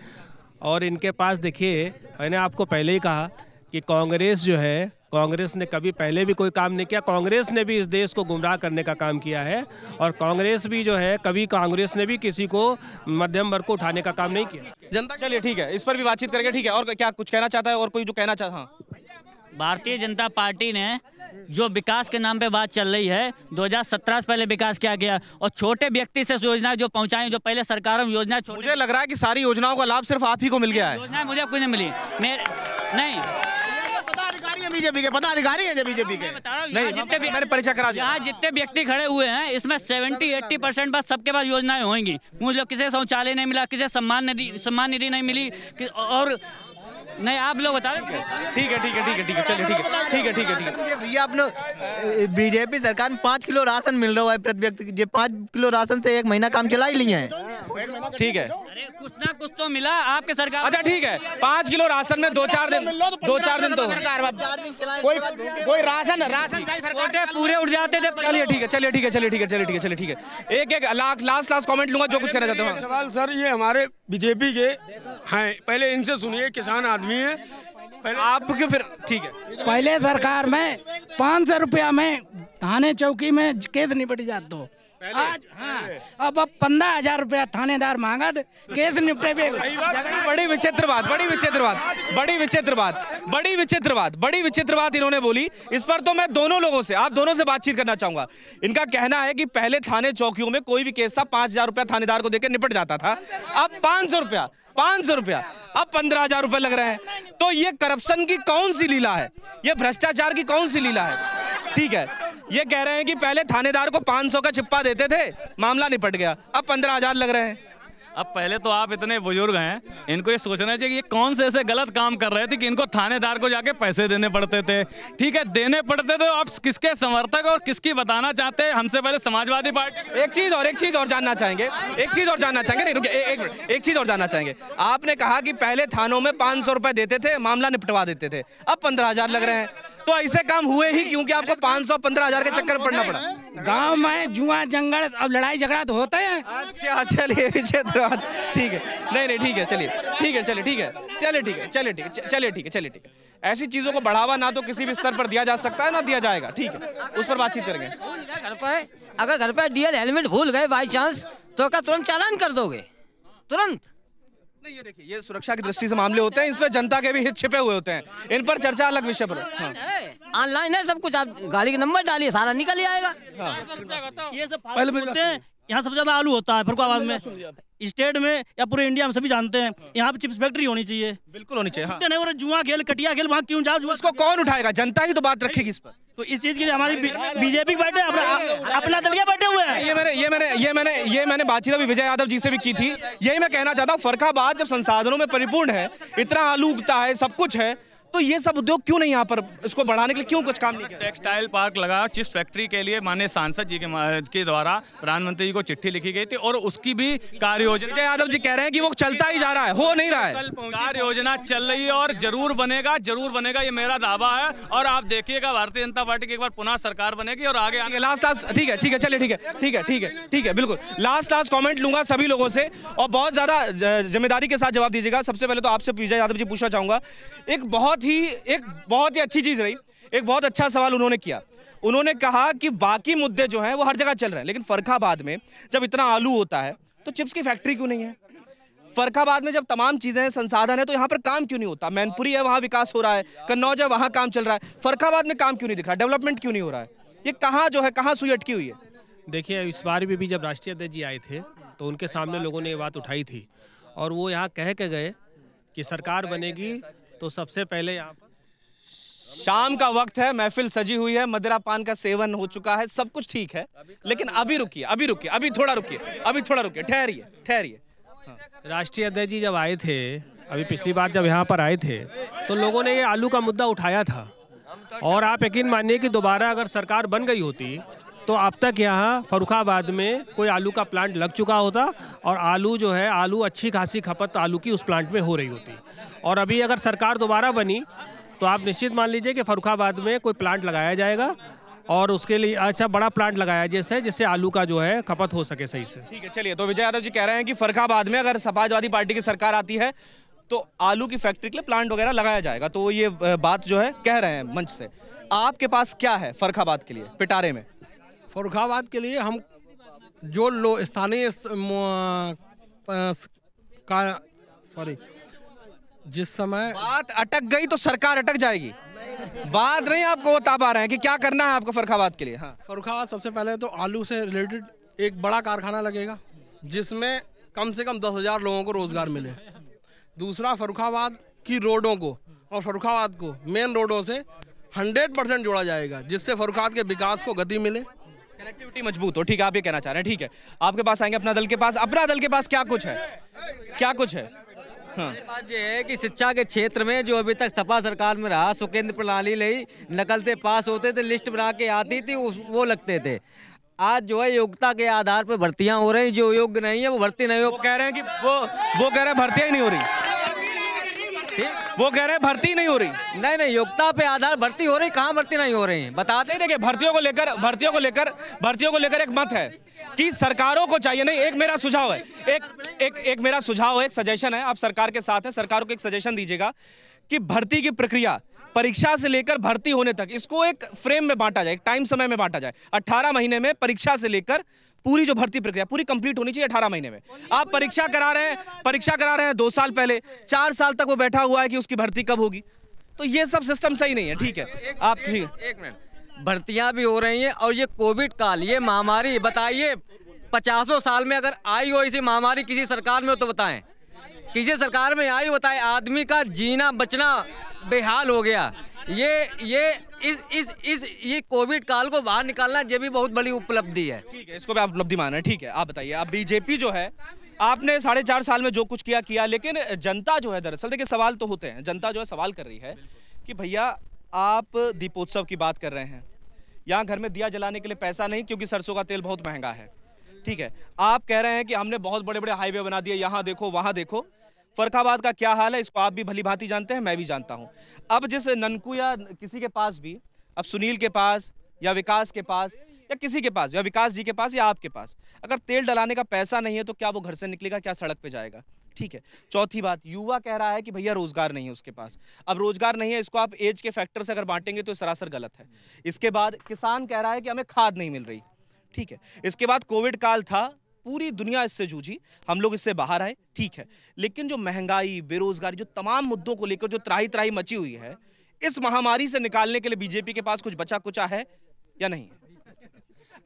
और इनके पास देखिए मैंने आपको पहले ही कहा कि कांग्रेस जो है कांग्रेस ने कभी पहले भी कोई काम नहीं किया कांग्रेस ने भी इस देश को गुमराह करने का काम किया है और कांग्रेस भी जो है कभी कांग्रेस ने भी किसी को मध्यम वर्ग को उठाने का काम नहीं किया जनता चलिए ठीक है इस पर भी बातचीत करके ठीक है और क्या कुछ कहना चाहता है और कोई जो कहना चाहता हाँ भारतीय जनता पार्टी ने जो विकास के नाम पे बात चल रही है 2017 से पहले विकास किया गया और छोटे व्यक्ति से योजना जो पहुंचाई जो पहले सरकारों में योजना मुझे लग रहा है कि सारी योजनाओं का लाभ सिर्फ आप ही को मिल गया है योजना मुझे कुछ नहीं मिली मेरे नहीं बीजेपी के पदाधिकारी है हाँ, बीजेपी के बता रहा नहीं जितने भी मैंने परिचय करा दिया यहाँ जितने व्यक्ति खड़े हुए हैं इसमें सेवेंटी एट्टी परसेंट बस सबके पास योजनाएं होंगी मुझे किसी शौचालय नहीं मिला किसी सम्मान निधि सम्मान निधि नहीं मिली और नहीं आप लोग बता रहे ठीक है ठीक है ठीक है ठीक है चलिए ठीक है ठीक है ठीक है ठीक है भैया आप लोग बीजेपी सरकार में पाँच किलो राशन मिल रहा है प्रति व्यक्ति जो पाँच किलो राशन से एक महीना काम चला ही लिए हैं ठीक है कुछ ना कुछ तो मिला आपके सरकार अच्छा ठीक है पाँच किलो राशन में दो चार दिन दो चार दिन तो कोई कोई राशन राशन पूरे उठ जाते थे चलिए ठीक है चलिए ठीक है चलिए ठीक है चलिए ठीक है चलिए ठीक है एक एक लाख लास्ट लास्ट कॉमेंट लूंगा जो कुछ कहना चाहते हैं सवाल सर ये हमारे बीजेपी के हैं पहले इनसे सुनिए किसान आदमी है पहले आपके फिर ठीक है पहले सरकार में पाँच सौ रुपया में थाने चौकी में केस निपट जाते हो आज हाँ अब अब पंद्रह हजार रुपया थानेदार मांगा तो केस निपटे पे बड़ी विचित्र बात बड़ी विचित्र बात बड़ी विचित्र बात बड़ी विचित्र बात बड़ी विचित्र बात इन्होंने बोली इस पर तो मैं दोनों लोगों से आप दोनों से बातचीत करना चाहूंगा इनका कहना है कि पहले थाने चौकियों में कोई भी केस था पांच हजार रुपया थानेदार को देकर निपट जाता था अब पांच सौ रुपया पांच सौ रुपया अब पंद्रह हजार रुपया लग रहे हैं तो ये करप्शन की कौन सी लीला है ये भ्रष्टाचार की कौन सी लीला है ठीक है ये कह रहे हैं कि पहले थानेदार को 500 का छिप्पा देते थे मामला निपट गया अब पंद्रह हजार लग रहे हैं अब पहले तो आप इतने बुजुर्ग हैं इनको ये सोचना चाहिए कि ये कौन से ऐसे गलत काम कर रहे थे कि इनको थानेदार को जाके पैसे देने पड़ते थे ठीक है देने पड़ते थे आप किसके समर्थक और किसकी बताना चाहते हैं हमसे पहले समाजवादी पार्टी एक चीज और एक चीज और जानना चाहेंगे एक चीज और जानना चाहेंगे नहीं रुकिए एक एक चीज और जानना चाहेंगे आपने कहा कि पहले थानों में पाँच सौ देते थे मामला निपटवा देते थे अब पंद्रह लग रहे हैं तो ऐसे काम हुए ही क्योंकि आपको तो पाँच सौ पंद्रह हजार के चक्कर तो पड़ना पड़ा गांव में जुआ जंगल अब लड़ाई झगड़ा तो होता है अच्छा चलिए विजय ठीक है नहीं नहीं ठीक है चलिए ठीक है चलिए ठीक है चलिए ठीक है चलिए ठीक है चलिए ठीक है चलिए ठीक है ऐसी चीजों को बढ़ावा ना तो किसी भी स्तर पर दिया जा सकता है ना दिया जाएगा ठीक है उस पर बातचीत करेंगे घर पर अगर घर पर डीएल हेलमेट भूल गए बाई चांस तो क्या तुरंत चालान कर दोगे तुरंत नहीं ये देखिए ये सुरक्षा की दृष्टि से अच्छा, मामले होते हैं इसमें जनता के भी हित छिपे हुए होते हैं इन पर चर्चा अलग विषय पर ऑनलाइन हाँ। है सब कुछ आप गाड़ी के नंबर डालिए सारा निकल ही आएगा हाँ। ये सब पहले बोलते हैं यहाँ सबसे ज्यादा आलू होता है फरुखाबाद में स्टेट में या पूरे इंडिया में सभी जानते हैं यहाँ पे चिप्स फैक्ट्री होनी चाहिए बिल्कुल होनी चाहिए हाँ। नहीं जुआ खेल कटिया खेल वहाँ क्यों जाओ उसको कौन उठाएगा जनता की तो बात रखेगी इस पर तो इस चीज के लिए हमारी बीजेपी बैठे अपना दल के बैठे हुए हैं ये मैंने ये मैंने ये मैंने ये मैंने बातचीत अभी विजय यादव जी से भी की थी यही मैं कहना चाहता हूँ फरखाबाद जब संसाधनों में परिपूर्ण है इतना आलू उगता है सब कुछ है तो ये सब उद्योग क्यों नहीं यहाँ पर इसको बढ़ाने के लिए क्यों कुछ काम नहीं टेक्सटाइल पार्क लगा जिस फैक्ट्री के लिए मान्य सांसद जी के, के द्वारा प्रधानमंत्री जी को चिट्ठी लिखी गई थी और उसकी भी कार्य योजना विजय यादव जी कह रहे हैं कि वो चलता ही जा रहा है हो नहीं रहा है कार्य योजना चल रही है और जरूर बनेगा जरूर बनेगा ये मेरा दावा है और आप देखिएगा भारतीय जनता पार्टी की एक बार पुनः सरकार बनेगी और आगे लास्ट लास्ट ठीक है ठीक है चलिए ठीक है ठीक है ठीक है ठीक है बिल्कुल लास्ट लास्ट कॉमेंट लूंगा सभी लोगों से और बहुत ज्यादा जिम्मेदारी के साथ जवाब दीजिएगा सबसे पहले तो आपसे विजय यादव जी पूछना चाहूंगा एक बहुत बहुत ही एक बहुत ही अच्छी चीज़ रही एक बहुत अच्छा सवाल उन्होंने किया उन्होंने कहा कि बाकी मुद्दे जो हैं वो हर जगह चल रहे हैं लेकिन फरखाबाद में जब इतना आलू होता है तो चिप्स की फैक्ट्री क्यों नहीं है फरखाबाद में जब तमाम चीज़ें हैं संसाधन है तो यहाँ पर काम क्यों नहीं होता मैनपुरी है वहाँ विकास हो रहा है कन्नौज है वहाँ काम चल रहा है फरखाबाद में काम क्यों नहीं दिख रहा डेवलपमेंट क्यों नहीं हो रहा है ये कहाँ जो है कहाँ सुई अटकी हुई है देखिए इस बार भी, भी जब राष्ट्रीय अध्यक्ष जी आए थे तो उनके सामने लोगों ने ये बात उठाई थी और वो यहाँ कह के गए कि सरकार बनेगी तो सबसे पहले यहाँ पर शाम का वक्त है महफिल सजी हुई है मदिरा पान का सेवन हो चुका है सब कुछ ठीक है लेकिन अभी रुकिए अभी रुकिए अभी थोड़ा रुकिए अभी थोड़ा रुकिए ठहरिए ठहरिए राष्ट्रीय अध्यक्ष जी जब आए थे अभी पिछली बार जब यहाँ पर आए थे तो लोगों ने ये आलू का मुद्दा उठाया था और आप यकीन मानिए कि दोबारा अगर सरकार बन गई होती तो अब तक यहाँ फरुखाबाद में कोई आलू का प्लांट लग चुका होता और आलू जो है आलू अच्छी खासी खपत आलू की उस प्लांट में हो रही होती और अभी अगर सरकार दोबारा बनी तो आप निश्चित मान लीजिए कि फरुखाबाद में कोई प्लांट लगाया जाएगा और उसके लिए अच्छा बड़ा प्लांट लगाया जैसे जिससे आलू का जो है खपत हो सके सही से ठीक है चलिए तो विजय यादव जी कह रहे हैं कि फरखाबाद में अगर समाजवादी पार्टी की सरकार आती है तो आलू की फैक्ट्री के लिए प्लांट वगैरह लगाया जाएगा तो ये बात जो है कह रहे हैं मंच से आपके पास क्या है फरखाबाद के लिए पिटारे में फरुखाबाद के लिए हम जो लो स्थानीय का सॉरी जिस समय बात अटक गई तो सरकार अटक जाएगी बात नहीं आपको बता पा रहे हैं कि क्या करना है आपको फरुखाबाद के लिए हाँ फरुखाबाद सबसे पहले तो आलू से रिलेटेड एक बड़ा कारखाना लगेगा जिसमें कम से कम दस हज़ार लोगों को रोज़गार मिले दूसरा फरुखाबाद की रोडों को और फरुखाबाद को मेन रोडों से हंड्रेड परसेंट जोड़ा जाएगा जिससे फरुखाबाद के विकास को गति मिले कनेक्टिविटी मजबूत हो ठीक है आप ये कहना चाह रहे हैं ठीक है आपके पास आएंगे अपना दल के पास अपना दल के पास क्या कुछ है क्या कुछ है हाँ। बात है कि शिक्षा के क्षेत्र में जो अभी तक सपा सरकार में रहा सुकेंद्र प्रणाली लई नकलते पास होते थे लिस्ट बना के आती थी उस वो लगते थे आज जो है योग्यता के आधार पर भर्तियां हो रही जो योग्य नहीं है वो भर्ती नहीं हो कह रहे हैं कि वो वो कह रहे हैं भर्तियां ही नहीं हो रही वो कह रहे हैं भर्ती नहीं हो रही नहीं नहीं योग्यता पे आधार भर्ती हो रही कहाँ भर्ती नहीं हो रही है बता देखिए भर्तियों को लेकर भर्तियों को लेकर भर्तियों को लेकर एक मत है कि सरकारों को चाहिए नहीं एक मेरा सुझाव है एक एक एक मेरा सुझाव है एक सजेशन है आप सरकार के साथ है सरकारों को एक सजेशन दीजिएगा कि भर्ती की प्रक्रिया परीक्षा से लेकर भर्ती होने तक इसको एक फ्रेम में बांटा जाए एक टाइम समय में बांटा जाए 18 महीने में परीक्षा से लेकर पूरी जो भर्ती प्रक्रिया पूरी कंप्लीट होनी चाहिए अठारह महीने में आप परीक्षा करा रहे हैं परीक्षा करा रहे हैं दो साल पहले चार साल तक वो बैठा हुआ है कि उसकी भर्ती कब होगी तो ये सब सिस्टम सही नहीं है ठीक है आप ठीक एक मिनट भर्तियां भी हो रही हैं और ये कोविड काल ये महामारी बताइए पचासों साल में अगर आई हो इसी महामारी किसी सरकार में हो तो बताएं किसी सरकार में आई बताए आदमी का जीना बचना बेहाल हो गया ये ये इस इस इस ये कोविड काल को बाहर निकालना ये भी बहुत बड़ी उपलब्धि है ठीक है इसको भी आप उपलब्धि माना है ठीक है आप बताइए आप बीजेपी जो है आपने साढ़े चार साल में जो कुछ किया किया लेकिन जनता जो है दरअसल देखिए सवाल तो होते हैं जनता जो है सवाल कर रही है कि भैया आप दीपोत्सव की बात कर रहे हैं यहाँ घर में दिया जलाने के लिए पैसा नहीं क्योंकि सरसों का तेल बहुत महंगा है ठीक है आप कह रहे हैं कि हमने बहुत बड़े बड़े हाईवे बना दिए यहाँ देखो वहाँ देखो फरखाबाद का क्या हाल है इसको आप भी भली भांति जानते हैं मैं भी जानता हूँ अब जिस ननकू या किसी के पास भी अब सुनील के पास या विकास के पास या किसी के पास या विकास जी के पास या आपके पास अगर तेल डलाने का पैसा नहीं है तो क्या वो घर से निकलेगा क्या सड़क पे जाएगा ठीक है चौथी बात युवा कह रहा है कि भैया रोजगार नहीं है उसके पास अब रोजगार नहीं है इसको आप एज के फैक्टर से अगर बांटेंगे तो सरासर गलत है इसके बाद किसान कह रहा है कि हमें खाद नहीं मिल रही ठीक है इसके बाद कोविड काल था पूरी दुनिया इससे जूझी हम लोग इससे बाहर आए ठीक है लेकिन जो महंगाई बेरोजगारी जो तमाम मुद्दों को लेकर जो त्राही त्राही मची हुई है इस महामारी से निकालने के लिए बीजेपी के पास कुछ बचा कुचा है या नहीं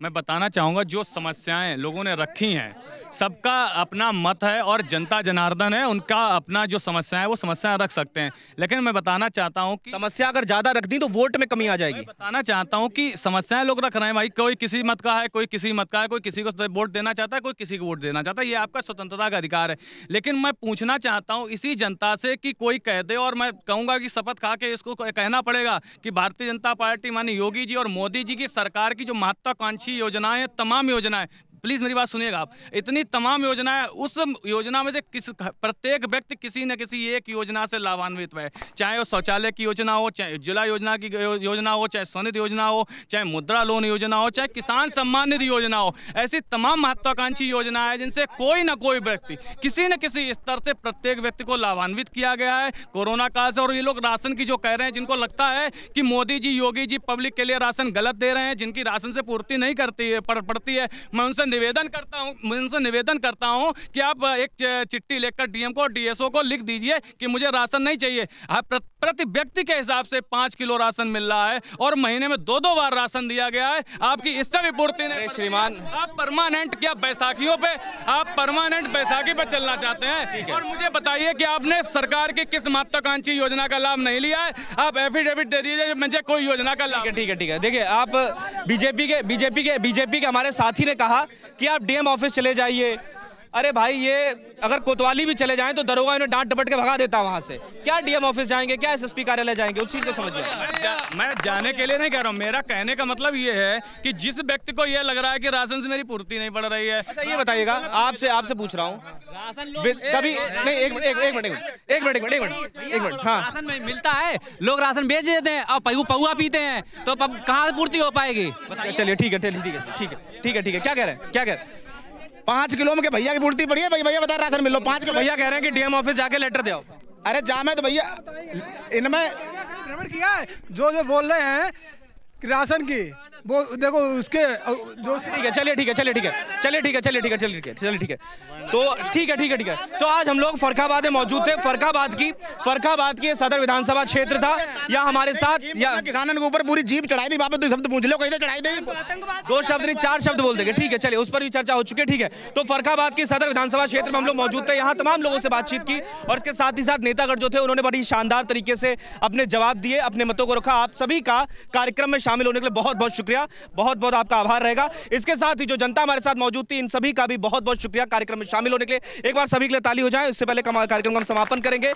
मैं बताना चाहूँगा जो समस्याएं लोगों ने रखी हैं सबका अपना मत है और जनता जनार्दन है उनका अपना जो समस्या है वो समस्याएं रख सकते हैं लेकिन मैं बताना चाहता हूँ कि समस्या अगर ज़्यादा रख दी तो वोट में कमी आ जाएगी मैं बताना चाहता हूँ कि समस्याएं लोग रख रहे हैं भाई कोई किसी मत का है कोई किसी मत का है कोई किसी को तो वोट देना चाहता है कोई किसी को वोट देना चाहता है ये आपका स्वतंत्रता का अधिकार है लेकिन मैं पूछना चाहता हूँ इसी जनता से कि कोई कह दे और मैं कहूँगा कि शपथ खा के इसको कहना पड़ेगा कि भारतीय जनता पार्टी मानी योगी जी और मोदी जी की सरकार की जो महत्वाकांक्षी अच्छी योजनाएं तमाम योजनाएं प्लीज़ मेरी बात सुनिएगा आप इतनी तमाम योजनाएं उस योजना में से किस प्रत्येक व्यक्ति किसी न किसी एक योजना से लाभान्वित है चाहे वो शौचालय की योजना हो चाहे उज्ज्वला योजना की योजना हो चाहे स्वनिधि योजना हो चाहे मुद्रा लोन योजना हो चाहे किसान सम्मान निधि योजना हो ऐसी तमाम महत्वाकांक्षी योजना है जिनसे कोई ना कोई व्यक्ति किसी न किसी स्तर से प्रत्येक व्यक्ति को लाभान्वित किया गया है कोरोना काल से और ये लोग राशन की जो कह रहे हैं जिनको लगता है कि मोदी जी योगी जी पब्लिक के लिए राशन गलत दे रहे हैं जिनकी राशन से पूर्ति नहीं करती है पड़ती है मैं उनसे निवेदन करता हूँ मैं उनसे निवेदन करता हूँ कि आप एक चिट्ठी लेकर डीएम को डीएसओ को लिख दीजिए कि मुझे राशन नहीं चाहिए प्रति व्यक्ति के हिसाब से पाँच किलो राशन मिल रहा है और महीने में दो दो बार राशन दिया गया है आपकी इससे भी पूर्ति नहीं श्रीमान आप परमानेंट क्या बैसाखियों पर आप परमानेंट बैसाखी पर चलना चाहते हैं और मुझे बताइए कि आपने सरकार की किस महत्वाकांक्षी योजना का लाभ नहीं लिया है आप एफिडेविट दे दीजिए मुझे कोई योजना का लाभ ठीक है ठीक है देखिए आप बीजेपी के बीजेपी के बीजेपी के हमारे साथी ने कहा कि आप डीएम ऑफिस चले जाइए अरे भाई ये अगर कोतवाली भी चले जाएं तो दरोगा इन्हें डांट डपट के भगा देता है वहाँ से क्या डीएम ऑफिस जाएंगे क्या एसएसपी कार्यालय जाएंगे उस चीज़ को समझिए मैं, जा, मैं जाने के लिए नहीं कह रहा हूँ मेरा कहने का मतलब ये है कि जिस व्यक्ति को ये लग रहा है कि राशन से मेरी पूर्ति नहीं पड़ रही है अच्छा ये बताइएगा आपसे आपसे पूछ रहा हूँ कभी नहीं एक मिनट एक मिनट एक मिनट एक मिनट हाँ राशन मिलता है लोग राशन बेच देते हैं और पौआ पीते हैं तो कहाँ पूर्ति हो पाएगी चलिए ठीक है ठीक है ठीक है ठीक है ठीक है क्या कह रहे हैं क्या कह रहे हैं पाँच किलो में भैया की पूर्ति पड़ी है भैया बता राशन मिल मिलो पाँच किलो भैया कह रहे हैं कि डीएम ऑफिस जाके लेटर दे अरे जा मैं तो भैया इनमें किया है जो जो बोल रहे हैं राशन की वो देखो उसके जो ठीक है चलिए ठीक है चलिए ठीक है चलिए ठीक है चलिए ठीक है चलिए ठीक है चलिए ठीक है तो ठीक है ठीक है ठीक है तो आज हम लोग फरखाबाद में मौजूद थे फरखाबाद की फरखाबाद की सदर विधानसभा क्षेत्र था या हमारे साथ या किसानों के ऊपर पूरी जीप चढ़ाई दी बाबा दो शब्द पूछ लो कहीं चढ़ाई दी दो शब्द नहीं चार शब्द बोल देंगे ठीक है चलिए उस पर भी चर्चा हो चुकी है ठीक है तो फरखाबाद की सदर विधानसभा क्षेत्र में हम लोग मौजूद थे यहाँ तमाम लोगों से बातचीत की और इसके साथ ही साथ नेतागढ़ जो थे उन्होंने बड़ी शानदार तरीके से अपने जवाब दिए अपने मतों को रखा आप सभी का कार्यक्रम में शामिल होने के लिए बहुत बहुत शुक्रिया शुक्रिया बहुत बहुत आपका आभार रहेगा इसके साथ ही जो जनता हमारे साथ मौजूद थी इन सभी का भी बहुत बहुत शुक्रिया कार्यक्रम में शामिल होने के लिए एक बार सभी के लिए ताली हो जाए उससे पहले कार्यक्रम का हम समापन करेंगे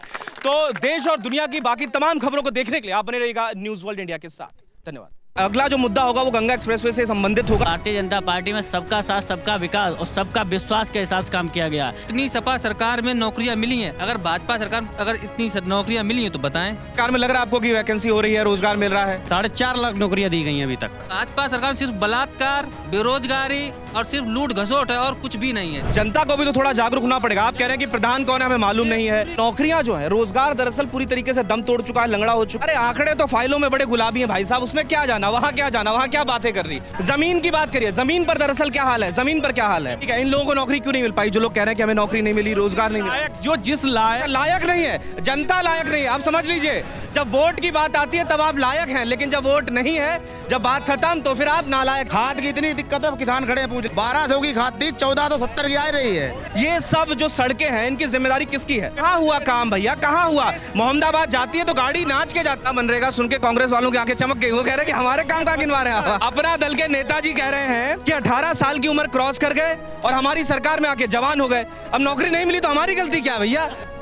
तो देश और दुनिया की बाकी तमाम खबरों को देखने के लिए आप बने रहेगा न्यूज़ वर्ल्ड इंडिया के साथ धन्यवाद अगला जो मुद्दा होगा वो गंगा एक्सप्रेसवे से संबंधित होगा भारतीय जनता पार्टी में सबका साथ सबका विकास और सबका विश्वास के हिसाब से काम किया गया इतनी सपा सरकार में नौकरियां मिली हैं अगर भाजपा सरकार अगर इतनी नौकरियां मिली हैं तो बताएं सरकार में लग रहा है आपको की वैकेंसी हो रही है रोजगार मिल रहा है साढ़े चार लाख नौकरियाँ दी गई है अभी तक भाजपा सरकार सिर्फ बलात्कार बेरोजगारी और सिर्फ लूट घसोट है और कुछ भी नहीं है जनता को भी तो थोड़ा जागरूक होना पड़ेगा आप कह रहे हैं की प्रधान कौन है हमें मालूम नहीं है नौकरियाँ जो है रोजगार दरअसल पूरी तरीके ऐसी दम तोड़ चुका है लंगड़ा हो चुका है अरे आंकड़े तो फाइलों में बड़े गुलाबी है भाई साहब उसमें क्या जाना जाना वहाँ क्या जाना वहाँ क्या बातें कर रही जमीन की बात करिए जमीन पर दरअसल क्या हाल है जमीन पर क्या हाल है ठीक है इन लोगों को नौकरी क्यों नहीं मिल पाई जो लोग कह रहे हैं कि हमें नौकरी नहीं मिली रोजगार नहीं मिला जो जिस लायक अच्छा, लायक नहीं है जनता लायक नहीं है आप समझ लीजिए जब वोट की बात आती है तब आप लायक हैं लेकिन जब वोट नहीं है जब बात खत्म तो फिर आप नालायक खाद की इतनी दिक्कत है किसान खड़े हैं पूछे बारह सौ की खाद दी चौदह सौ सत्तर की आ रही है ये सब जो सड़कें हैं इनकी जिम्मेदारी किसकी है कहाँ हुआ काम भैया कहाँ हुआ मोहम्मदाबाद जाती है तो गाड़ी नाच के जाता मनरेगा सुन के कांग्रेस वालों की आंखें चमक गई वो कह रहे कि हमारे हमारे काम का गिनवा रहे हैं अपना दल के नेता जी कह रहे हैं कि 18 साल की उम्र क्रॉस कर गए और हमारी सरकार में आके जवान हो गए अब नौकरी नहीं मिली तो हमारी गलती क्या भैया